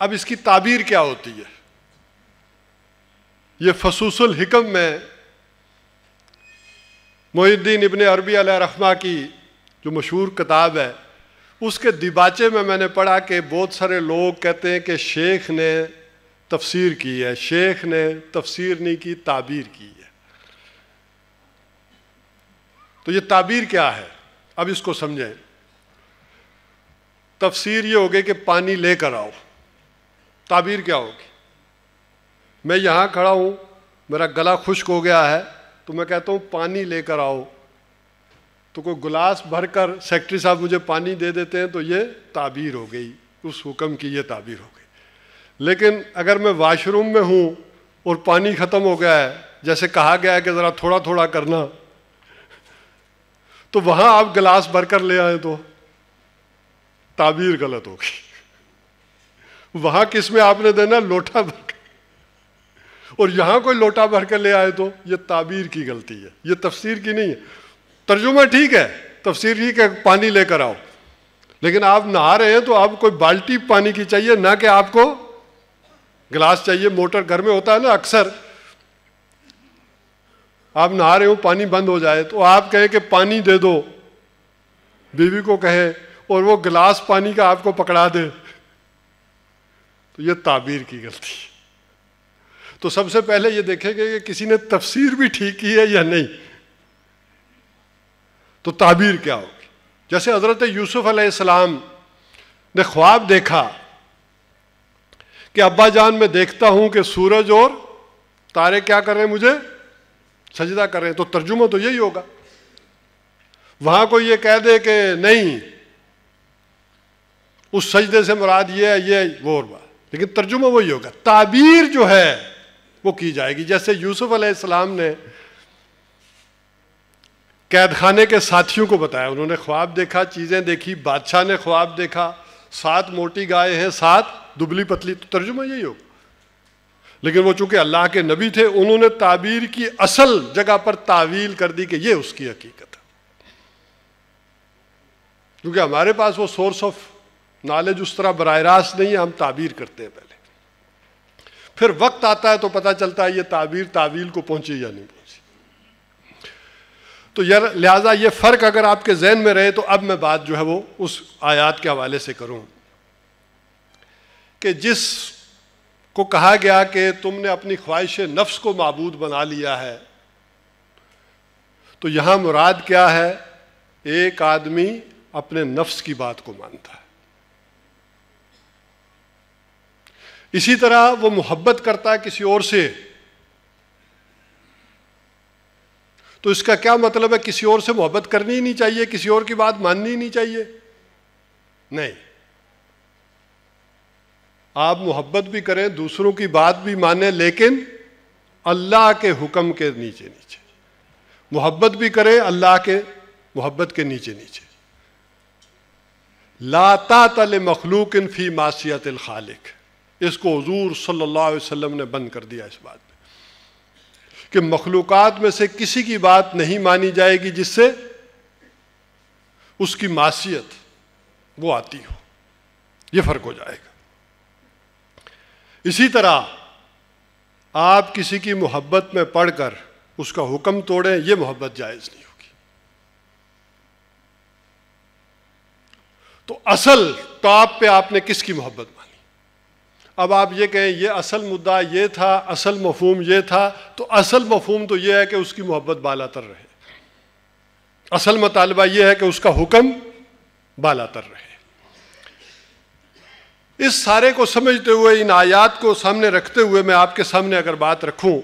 अब इसकी ताबीर क्या होती है ये फसूसुल हिकम में मोहिद्दीन इबन अरबी रहमा की जो मशहूर किताब है उसके दिबाचे में मैंने पढ़ा कि बहुत सारे लोग कहते हैं कि शेख ने तफसीर की है शेख ने तफसीर नहीं की ताबीर की तो ये ताबीर क्या है अब इसको समझें तफसीर ये होगी कि पानी लेकर आओ ताबीर क्या होगी मैं यहाँ खड़ा हूँ मेरा गला खुश्क हो गया है तो मैं कहता हूँ पानी लेकर आओ तो कोई गिलास भरकर सेक्रेटरी साहब मुझे पानी दे देते हैं तो ये ताबीर हो गई उस हुक्म की ये ताबीर हो गई लेकिन अगर मैं वाशरूम में हूँ और पानी ख़त्म हो गया है जैसे कहा गया है कि ज़रा थोड़ा थोड़ा करना तो वहां आप गिलास भरकर ले आए तो ताबीर गलत होगी वहां किस में आपने देना लोटा भर और यहां कोई लोटा भर कर ले आए तो ये ताबीर की गलती है ये तफसीर की नहीं है तर्जुमा ठीक है तफसीर ठीक है पानी लेकर आओ लेकिन आप नहा रहे हैं तो आप कोई बाल्टी पानी की चाहिए ना कि आपको गिलास चाहिए मोटर घर में होता है ना अक्सर आप नहा रहे हो पानी बंद हो जाए तो आप कहे कि पानी दे दो बीवी को कहे और वो गिलास पानी का आपको पकड़ा दे तो ये ताबीर की गलती तो सबसे पहले ये देखेंगे कि किसी ने तफसीर भी ठीक की है या नहीं तो ताबीर क्या होगी जैसे हज़रत यूसुफ अलैहिस्सलाम ने ख्वाब देखा कि अब्बा जान मैं देखता हूं कि सूरज और तारे क्या कर रहे हैं मुझे सजदा करें तो तर्जुमा तो यही होगा वहां को ये कह दे कि नहीं उस सजदे से मुराद ये है ये वो और बात लेकिन तर्जुमा वही होगा ताबीर जो है वो की जाएगी जैसे यूसुफ अलैहिस्सलाम ने कैद खाने के साथियों को बताया उन्होंने ख्वाब देखा चीज़ें देखी बादशाह ने ख्वाब देखा सात मोटी गाय हैं सात दुबली पतली तो तर्जुमा यही होगा लेकिन वो चूंकि अल्लाह के नबी थे उन्होंने ताबीर की असल जगह पर तावील कर दी कि ये उसकी हकीकत है क्योंकि हमारे पास वो सोर्स ऑफ नॉलेज उस तरह बर रास्त नहीं है हम ताबीर करते हैं पहले फिर वक्त आता है तो पता चलता है ये ताबीर तावील को पहुंची या नहीं पहुंची तो यार लिहाजा ये फ़र्क अगर आपके जहन में रहे तो अब मैं बात जो है वो उस आयात के हवाले से करूं कि जिस को कहा गया कि तुमने अपनी ख्वाहिश नफ्स को मबूद बना लिया है तो यहां मुराद क्या है एक आदमी अपने नफ्स की बात को मानता है इसी तरह वो मोहब्बत करता है किसी और से तो इसका क्या मतलब है किसी और से मोहब्बत करनी ही नहीं चाहिए किसी और की बात माननी ही नहीं चाहिए नहीं आप मोहब्बत भी करें दूसरों की बात भी माने लेकिन अल्लाह के हुक्म के नीचे नीचे मोहब्बत भी करें अल्लाह के मोहब्बत के नीचे नीचे लाता तल मखलूक फ़ी मासीत खालिक इसको हजूर सल्ला अलैहि ने बंद कर दिया इस बात में कि मखलूक में से किसी की बात नहीं मानी जाएगी जिससे उसकी मासीत वो आती हो ये फ़र्क हो जाएगा इसी तरह आप किसी की मोहब्बत में पढ़कर उसका हुक्म तोड़ें यह मोहब्बत जायज़ नहीं होगी तो असल टॉप पे आपने किसकी मोहब्बत मानी अब आप ये कहें ये असल मुद्दा ये था असल मफहम ये था तो असल मफहम तो ये है कि उसकी मोहब्बत बाला तर रहे असल मतालबा यह है कि उसका हुक्म बालातर रहे इस सारे को समझते हुए इन आयात को सामने रखते हुए मैं आपके सामने अगर बात रखूं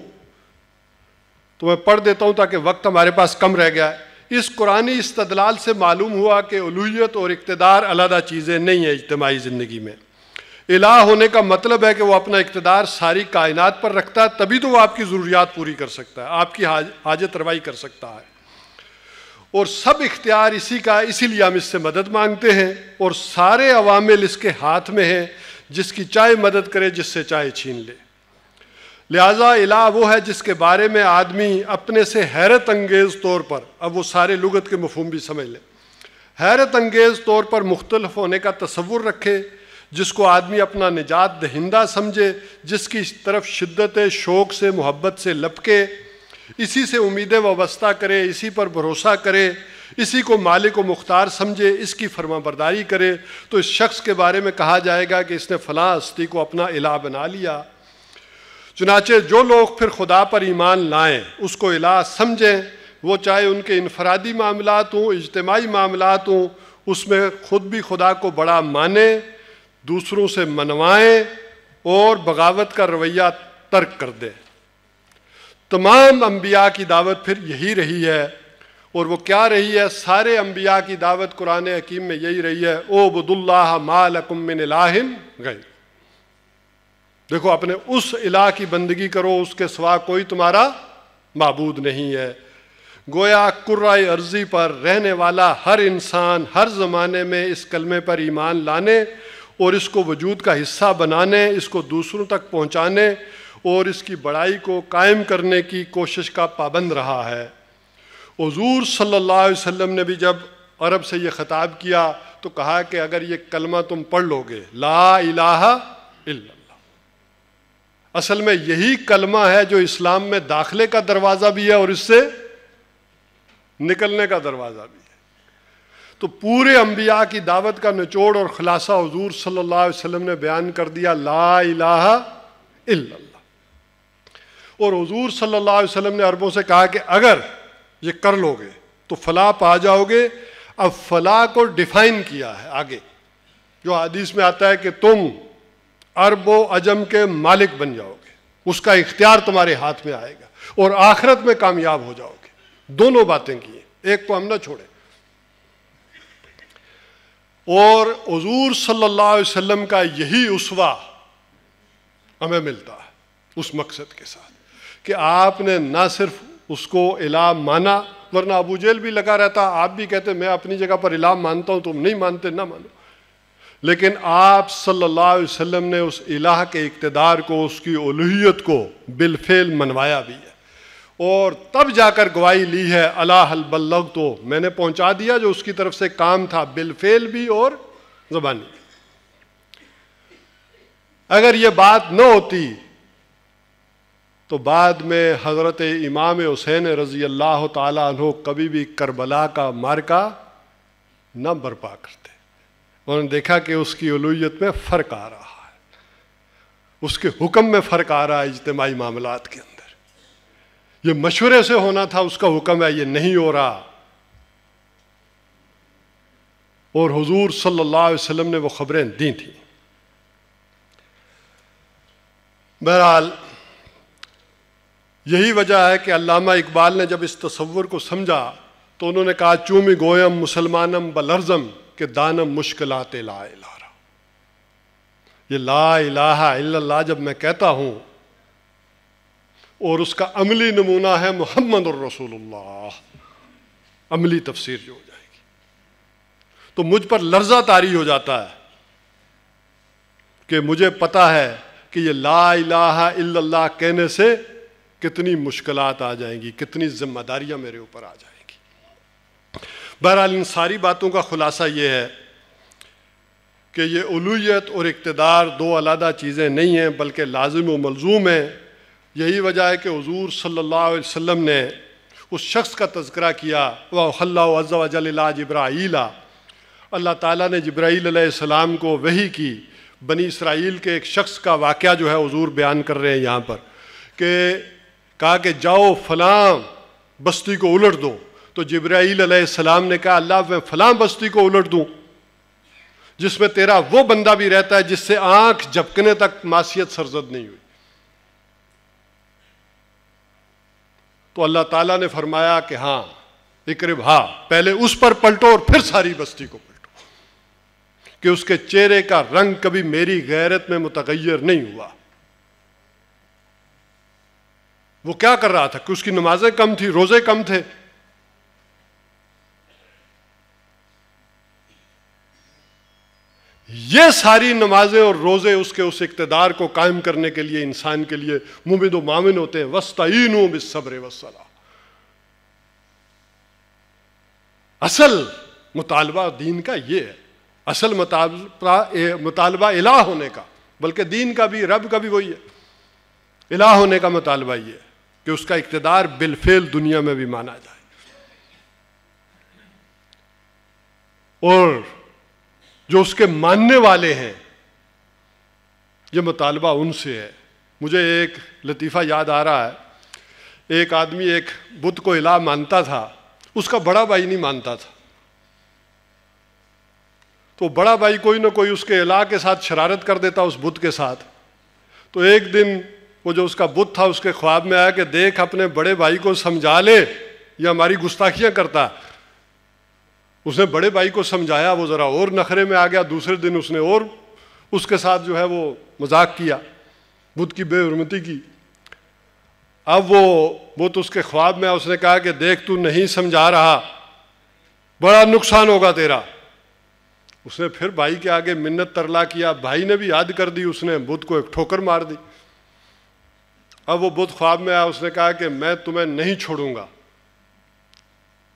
तो मैं पढ़ देता हूं ताकि वक्त हमारे पास कम रह गया है इस कुरानी इस्तदलाल से मालूम हुआ कि उलूयत और इकतदार अलहदा चीज़ें नहीं है इज्तमाही ज़िंदगी में इलाह होने का मतलब है कि वो अपना इकतदार सारी कायनात पर रखता है तभी तो वो आपकी ज़रूरियात पूरी कर सकता है आपकी हाज हाजत रवाई कर सकता है और सब इख्तियार इसी का इसीलिए हम इससे मदद मांगते हैं और सारे अवामिल इसके हाथ में हैं जिसकी चाहे मदद करे जिससे चाहे छीन ले लिहाजा इला वो है जिसके बारे में आदमी अपने से हैरत अंगेज़ तौर पर अब वो सारे लगत के मफहम भी समझ लें हैरत अंगेज़ तौर पर मुख्तलफ होने का तस्वुर रखे जिसको आदमी अपना निजात दहिंदा समझे जिसकी तरफ शिद्दत शौक़ से मोहब्बत से लपके इसी से उम्मीदें वाबस्ता करे इसी पर भरोसा करे इसी को मालिक व मुख्तार समझे इसकी फरमाबरदारी करे तो इस शख्स के बारे में कहा जाएगा कि इसने फलां हस्ती को अपना इला बना लिया चुनाचे जो लोग फिर खुदा पर ईमान लाएं उसको इला समझें वो चाहे उनके इनफरादी मामलात हों इजमाही मामलात हों उसमें खुद भी खुदा को बड़ा माने दूसरों से मनवाएं और बगावत का रवैया तर्क कर दें तमाम अम्बिया की दावत फिर यही रही है और वो क्या रही है सारे अम्बिया की दावत कुरान हकीम में यही रही है ओ बदुल्ला मालकुमिन लाहिन गए देखो अपने उस इला की बंदगी करो उसके सिवा कोई तुम्हारा मबूद नहीं है गोया कुर्रा अर्जी पर रहने वाला हर इंसान हर ज़माने में इस कलमे पर ईमान लाने और इसको वजूद का हिस्सा बनाने इसको दूसरों तक पहुँचाने और इसकी बड़ाई को कायम करने की कोशिश का पाबंद रहा है हजूर सल्ला वम ने भी जब अरब से यह ख़ताब किया तो कहा कि अगर ये कलमा तुम पढ़ लोगे ला इला असल में यही कलमा है जो इस्लाम में दाखिले का दरवाज़ा भी है और इससे निकलने का दरवाज़ा भी है तो पूरे अम्बिया की दावत का निचोड़ और ख़ुलासा हजूर सल्ला वसलम ने बयान कर दिया ला इला और हजूर सल्ला वसम ने अरबों से कहा कि अगर ये कर लोगे तो फलाह पा जाओगे अब फलाह को डिफाइन किया है आगे जो हदीस में आता है कि तुम अरब अजम के मालिक बन जाओगे उसका इख्तियार तुम्हारे हाथ में आएगा और आखिरत में कामयाब हो जाओगे दोनों बातें की एक को हम ना छोड़ें और हजूर सल्ला वसलम का यही उसवा हमें मिलता है उस मकसद के साथ कि आपने ना सिर्फ उसको इलाम माना वरना अबू जेल भी लगा रहता आप भी कहते मैं अपनी जगह पर इलाम मानता हूँ तुम नहीं मानते ना मानो लेकिन आप सल्लल्लाहु अलैहि वसल्लम ने उस इलाह के इकतदार को उसकी उलूहियत को बिलफेल मनवाया भी है और तब जाकर गवाही ली है अलाहल बल्लग तो मैंने पहुंचा दिया जो उसकी तरफ से काम था बिलफेल भी और जबानी अगर ये बात न होती तो बाद में हज़रत इमाम हुसैन रज़ी अल्लाह तु कभी भी करबला का मारका न बर्पा करते उन्होंने देखा कि उसकी उलूयत में फ़र्क आ रहा है उसके हुक्म में फ़र्क आ रहा है इजतमाही मामला के अंदर ये मशवरे से होना था उसका हुक्म है ये नहीं हो रहा और हुजूर सल्लल्लाहु अलैहि वसल्लम ने वो ख़बरें दी थी बहरहाल यही वजह है कि अल्लामा इकबाल ने जब इस तस्वुर को समझा तो उन्होंने कहा चूमी गोयम मुसलमानम बलरजम के दानम मुश्किलात ला ये ला इलाहा जब मैं कहता हूँ और उसका अमली नमूना है मोहम्मद और रसूलुल्लाह अमली तफसीर जो हो जाएगी तो मुझ पर लर्जा तारी हो जाता है कि मुझे पता है कि ये ला इलाहा कहने से कितनी मुश्किल आ जाएंगी कितनी जिम्मेदारियाँ मेरे ऊपर आ जाएंगी बहरहाल इन सारी बातों का खुलासा ये है कि ये उलूत और इकतदार दो अलहदा चीज़ें नहीं हैं बल्कि लाजम व मलजूम हैं यही वजह है कि हजूर सल्ला वम ने उस शख्स का तस्करा किया वल्ला अज़्ज़ा अल्लाह ताली ने जब्राईलम को वही की बनी इसराइल के एक शख्स का वाक़ जो है हजूर बयान कर रहे हैं यहाँ पर कि कहा कि जाओ फलां बस्ती को उलट दो तो जब्राईल ने कहा अल्लाह मैं फलां बस्ती को उलट दूँ जिसमें तेरा वो बंदा भी रहता है जिससे आंख झपकने तक मासीत सरजद नहीं हुई तो अल्लाह ताला ने फरमाया कि हां इकरब हा पहले उस पर पलटो और फिर सारी बस्ती को पलटो कि उसके चेहरे का रंग कभी मेरी गैरत में मुतगैर नहीं हुआ वो क्या कर रहा था कि उसकी नमाजें कम थी रोजे कम थे ये सारी नमाजें और रोजे उसके उस इकतदार को कायम करने के लिए इंसान के लिए मुमिन मामिन होते हैं वस्तीन सब्र वसला असल मुतालबा दीन का ये है असल मुतालबा मुतालबा इला होने का बल्कि दीन का भी रब का भी वही है इलाह होने का मुतालबा ये है कि उसका इकतदार बिलफेल दुनिया में भी माना जाए और जो उसके मानने वाले हैं ये मुतालबा उनसे है मुझे एक लतीफ़ा याद आ रहा है एक आदमी एक बुद्ध को इला मानता था उसका बड़ा भाई नहीं मानता था तो बड़ा भाई कोई ना कोई उसके इला के साथ शरारत कर देता उस बुद्ध के साथ तो एक दिन वो जो उसका बुद्ध था उसके ख्वाब में आया कि देख अपने बड़े भाई को समझा ले ये हमारी गुस्ताखियां करता उसने बड़े भाई को समझाया वो ज़रा और नखरे में आ गया दूसरे दिन उसने और उसके साथ जो है वो मजाक किया बुद्ध की बेहरमती की अब वो बुद्ध तो उसके ख्वाब में उसने कहा कि देख तू नहीं समझा रहा बड़ा नुकसान होगा तेरा उसने फिर भाई के आगे मिन्नत तरला किया भाई ने भी याद कर दी उसने बुद्ध को एक ठोकर मार दी अब वो बुद्ध ख्वाब में आया उसने कहा कि मैं तुम्हें नहीं छोड़ूंगा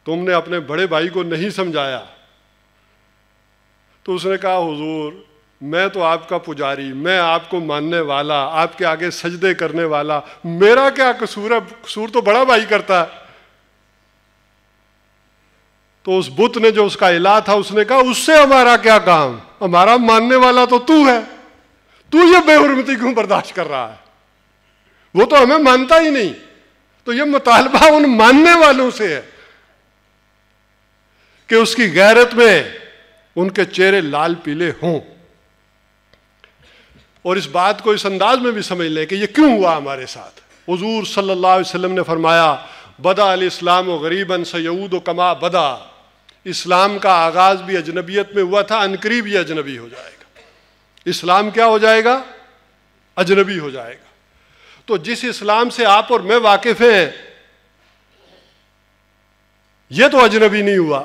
तुमने अपने बड़े भाई को नहीं समझाया तो उसने कहा हुजूर मैं तो आपका पुजारी मैं आपको मानने वाला आपके आगे सजदे करने वाला मेरा क्या कसूर है कसूर तो बड़ा भाई करता है तो उस बुत ने जो उसका इला था उसने कहा उससे हमारा क्या काम हमारा मानने वाला तो तू है तू ये बेहरमती क्यों बर्दाश्त कर रहा है वो तो हमें मानता ही नहीं तो ये मुतालबा उन मानने वालों से है कि उसकी गैरत में उनके चेहरे लाल पीले हों और इस बात को इस अंदाज में भी समझ लें कि ये क्यों हुआ हमारे साथ हजूर सल्ला वसलम ने फरमाया बदा इस्लाम व गरीबन सयूद व कमा बदा इस्लाम का आगाज़ भी अजनबियत में हुआ था अनकरीब ये अजनबी हो जाएगा इस्लाम क्या हो जाएगा अजनबी हो जाएगा तो जिस इस्लाम से आप और मैं वाकिफ हैं यह तो अजनबी नहीं हुआ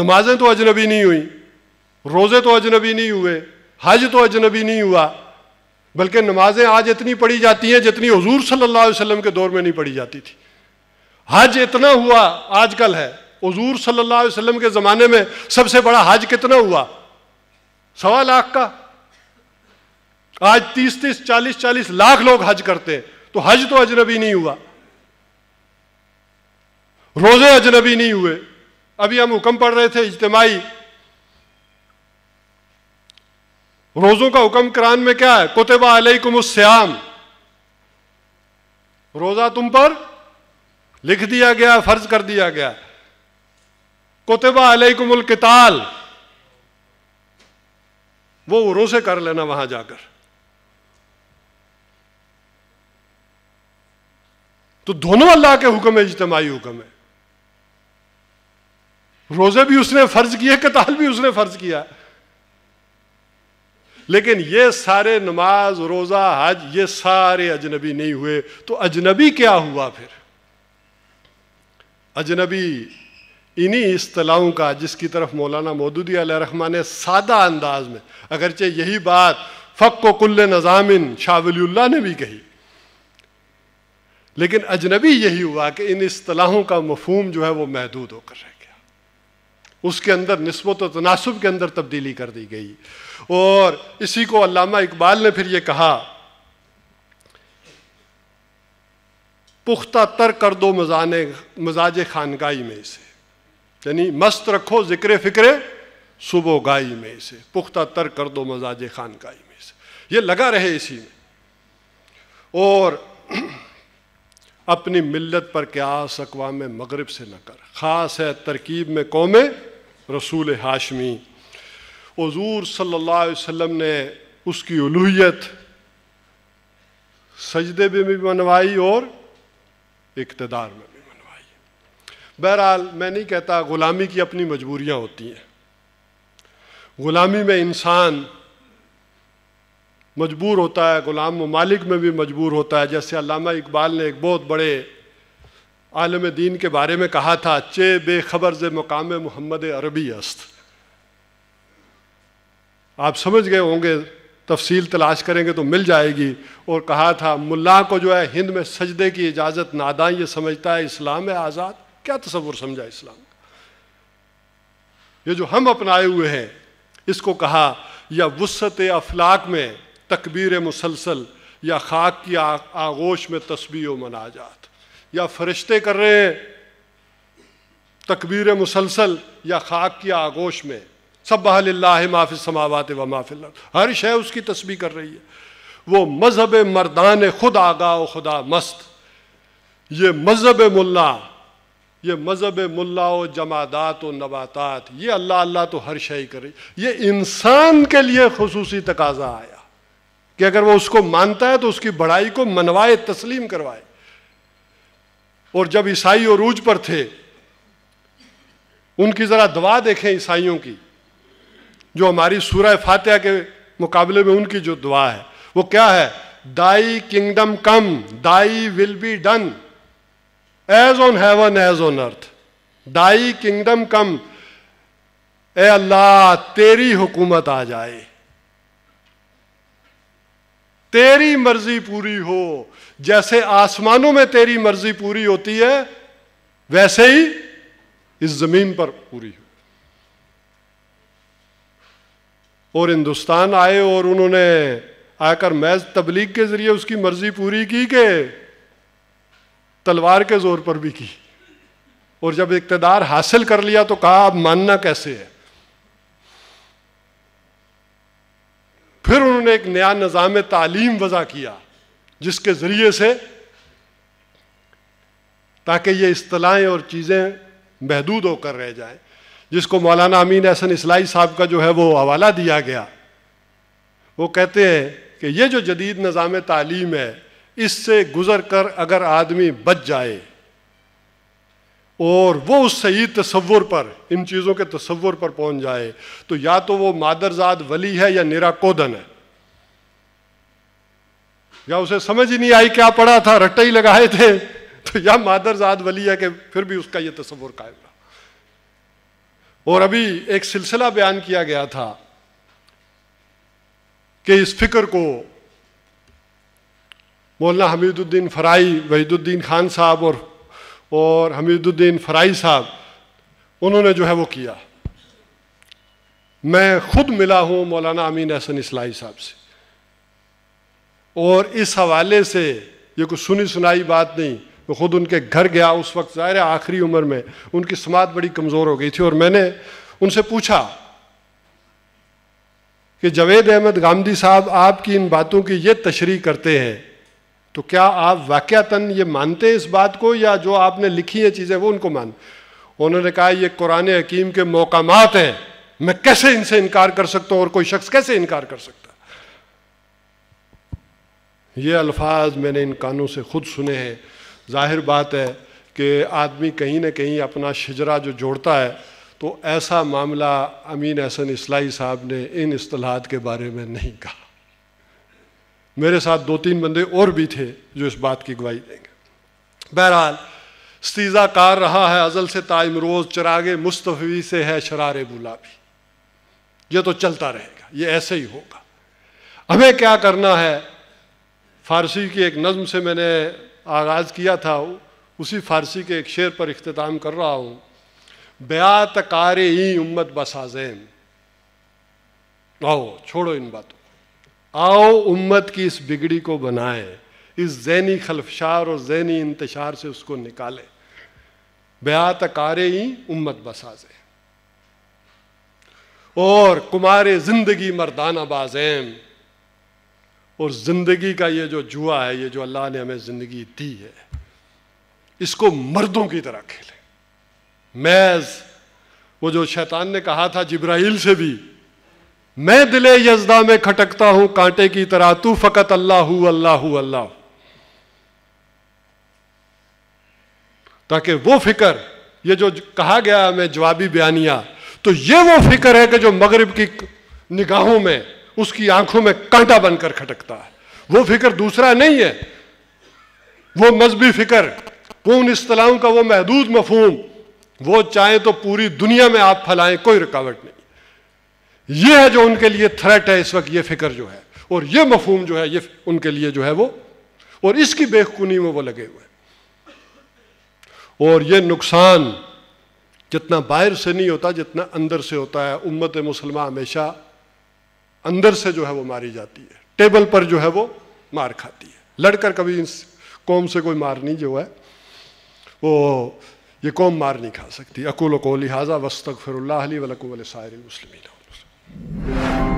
नमाजें तो अजनबी नहीं हुई रोज़े तो अजनबी नहीं हुए हज तो अजनबी नहीं हुआ बल्कि नमाजें आज इतनी पढ़ी जाती हैं जितनी हजूर सल्ला वसलम के दौर में नहीं पढ़ी जाती थी हज इतना हुआ आजकल है हजूर सल्ला वसलम के ज़माने में सबसे बड़ा हज कितना हुआ सवा लाख का आज तीस तीस चालीस चालीस लाख लोग हज करते तो हज तो अजनबी नहीं हुआ रोजे अजनबी नहीं हुए अभी हम हुक्म पढ़ रहे थे इज्तमाही रोजों का हुक्म कुरान में क्या है कुतबा अलैकुमुस्याम रोजा तुम पर लिख दिया गया फर्ज कर दिया गया कुतबा अलैकुमुल किताल वो रोजे कर लेना वहां जाकर तो दोनों अल्लाह के हुक्म है इजतमाही हुक्म है रोजे भी उसने फर्ज किए कताल भी उसने फर्ज किया लेकिन ये सारे नमाज रोजा हज ये सारे अजनबी नहीं हुए तो अजनबी क्या हुआ फिर अजनबी इन्हीं असलाहों का जिसकी तरफ मौलाना मौदूदी रहमा ने सादा अंदाज में अगरचे यही बात फक्को कुल्ले नज़ामिन शाह ने भी कही लेकिन अजनबी यही हुआ कि इन असलाहों का मफहम जो है वो महदूद होकर रह गया उसके अंदर नस्बत तनासब के अंदर तब्दीली कर दी गई और इसी को अलामा इकबाल ने फिर ये कहा पुख्ता तर कर दो मजान मजाज खानगाई में इसे यानी मस्त रखो जिक्र फिक्र सुबह गाई में इसे पुख्ता तर कर दो मजाज खानगाई में इसे ये लगा रहे इसी में और अपनी मिलत पर क्यास अकवा में मगरब से न कर ख़ास है तरकीब में कौम रसूल हाशमी हजूर सल्ला वम ने उसकी उलूत सजदे में भी मनवाई और इकतदार में भी मनवाई बहरहाल मैं नहीं कहता ग़ुलामी की अपनी मजबूरियाँ होती हैं ग़ुलामी में इंसान मजबूर होता है ग़ुलाम ममालिक में भी मजबूर होता है जैसे अलामा इकबाल ने एक बहुत बड़े आलम दीन के बारे में कहा था चे बेखबर ज मकाम मोहम्मद अरबी अस्त आप समझ गए होंगे तफसील तलाश करेंगे तो मिल जाएगी और कहा था मुल्ला को जो है हिंद में सजदे की इजाज़त नादा ये समझता है इस्लाम है आज़ाद क्या तस्वुर समझा इस्लाम ये जो हम अपनाए हुए हैं इसको कहा या वसत अफलाक में तकबीर मुसलसल या खाक की आगोश में तस्बी व मनाजात या फरिश्ते कर रहे हैं तकबीर मुसलसल या खाक की आगोश में सब बहल्ला माफ समावत व माफिल हर शय उसकी तस्बी कर रही है वो मज़हब मरदान खुद आगा व खुदा मस्त ये मज़हब मुल्ला ये मज़हब मुल्ला व जमादात व नबातात ये अल्लाह अल्लाह तो हर कर रही ये इंसान के लिए खसूसी तकाजा आया कि अगर वो उसको मानता है तो उसकी बढ़ाई को मनवाए तस्लीम करवाए और जब ईसाई और रूज पर थे उनकी ज़रा दवा देखें ईसाइयों की जो हमारी सूरह फातह के मुकाबले में उनकी जो दुआ है वो क्या है thy kingdom come thy will be done as on heaven as on earth thy kingdom come ए अल्लाह तेरी हुकूमत आ जाए तेरी मर्जी पूरी हो जैसे आसमानों में तेरी मर्जी पूरी होती है वैसे ही इस जमीन पर पूरी हो और हिंदुस्तान आए और उन्होंने आकर मैज तबलीग के जरिए उसकी मर्जी पूरी की के तलवार के जोर पर भी की और जब इकतदार हासिल कर लिया तो कहा अब मानना कैसे है फिर उन्होंने एक नया निज़ाम तालीम वज़ा किया जिसके ज़रिए से ताकि ये असलाहें और चीज़ें महदूद होकर रह जाए जिसको मौलाना अमीन अहसन इसलाई साहब का जो है वो हवाला दिया गया वो कहते हैं कि ये जो जदीद निज़ाम तालीम है इससे गुज़र कर अगर आदमी बच जाए और वो उस सही तस्वुर पर इन चीज़ों के तस्वुर पर पहुंच जाए तो या तो वो मादरजाद वली है या निराकोदन है या उसे समझ ही नहीं आई क्या पढ़ा था रट्टे ही लगाए थे तो या मादरजाद वली है कि फिर भी उसका ये तस्वुर कायम रहा और अभी एक सिलसिला बयान किया गया था कि इस फिक्र को मौलाना हमीदुद्दीन फराई वहीदुद्दीन खान साहब और और हमीदुद्दीन फराई साहब उन्होंने जो है वो किया मैं खुद मिला हूँ मौलाना अमीन हसन इसलाई साहब से और इस हवाले से ये कुछ सुनी सुनाई बात नहीं मैं खुद उनके घर गया उस वक्त ज़ाहिर आखिरी उम्र में उनकी समात बड़ी कमज़ोर हो गई थी और मैंने उनसे पूछा कि जवेद अहमद गांधी साहब आपकी इन बातों की ये तशरी करते हैं तो क्या आप वाक़ता ये मानते हैं इस बात को या जो आपने लिखी है चीज़ें वो उनको मान उन्होंने कहा ये कुरान हकीम के मौकाम हैं मैं कैसे इनसे इनकार कर सकता हूँ और कोई शख्स कैसे इनकार कर सकता ये अल्फाज मैंने इन कानों से खुद सुने हैं जाहिर बात है कि आदमी कहीं ना कहीं अपना शिजरा जो जोड़ता है तो ऐसा मामला अमीन अहसन इसलाई साहब ने इन असलाहत के बारे में नहीं कहा मेरे साथ दो तीन बंदे और भी थे जो इस बात की गवाही देंगे बहरहाल स्तीजा कार रहा है अजल से ताइम रोज चरागे मुस्तफ़ी से है शरारे बुला भी ये तो चलता रहेगा ये ऐसे ही होगा हमें क्या करना है फारसी की एक नज़म से मैंने आगाज़ किया था उसी फारसी के एक शेर पर अख्ताम कर रहा हूँ ब्यात कार ही उम्मत बसाजेम आओ छोड़ो इन बातों आओ उम्मत की इस बिगड़ी को बनाए इस जैनी खलफशार और जैनी इंतशार से उसको निकाले बयात कारे ही उम्मत बसाजे और कुमारे जिंदगी मर्दाना बाजैम और जिंदगी का ये जो जुआ है ये जो अल्लाह ने हमें जिंदगी दी है इसको मर्दों की तरह खेले मैज वो जो शैतान ने कहा था जिब्राइल से भी मैं दिले यजदा में खटकता हूं कांटे की तरह तू फकत अल्लाह अल्लाह अल्लाह ताकि वो फिक्र ये जो कहा गया मैं जवाबी बयानिया तो ये वो फिक्र है कि जो मगरब की निगाहों में उसकी आंखों में कांटा बनकर खटकता है वो फिक्र दूसरा नहीं है वो मजहबी फिक्र वो उन इस्तलाम का वो महदूद मफहूम वो चाहे तो पूरी दुनिया में आप फैलाएं कोई रुकावट नहीं ये है जो उनके लिए थ्रेट है इस वक्त ये फिक्र जो है और ये मफहम जो है ये उनके लिए जो है वो और इसकी बेखकूनी में वो लगे हुए और ये नुकसान जितना बाहर से नहीं होता जितना अंदर से होता है उम्मत मुसलमान हमेशा अंदर से जो है वो मारी जाती है टेबल पर जो है वो मार खाती है लड़कर कभी इन कौम से कोई मार नहीं जो है वो ये कौम मार नहीं खा सकती अकुल को लिहाजा वस्तक फिर वलकुल सायर मुसलमिन Música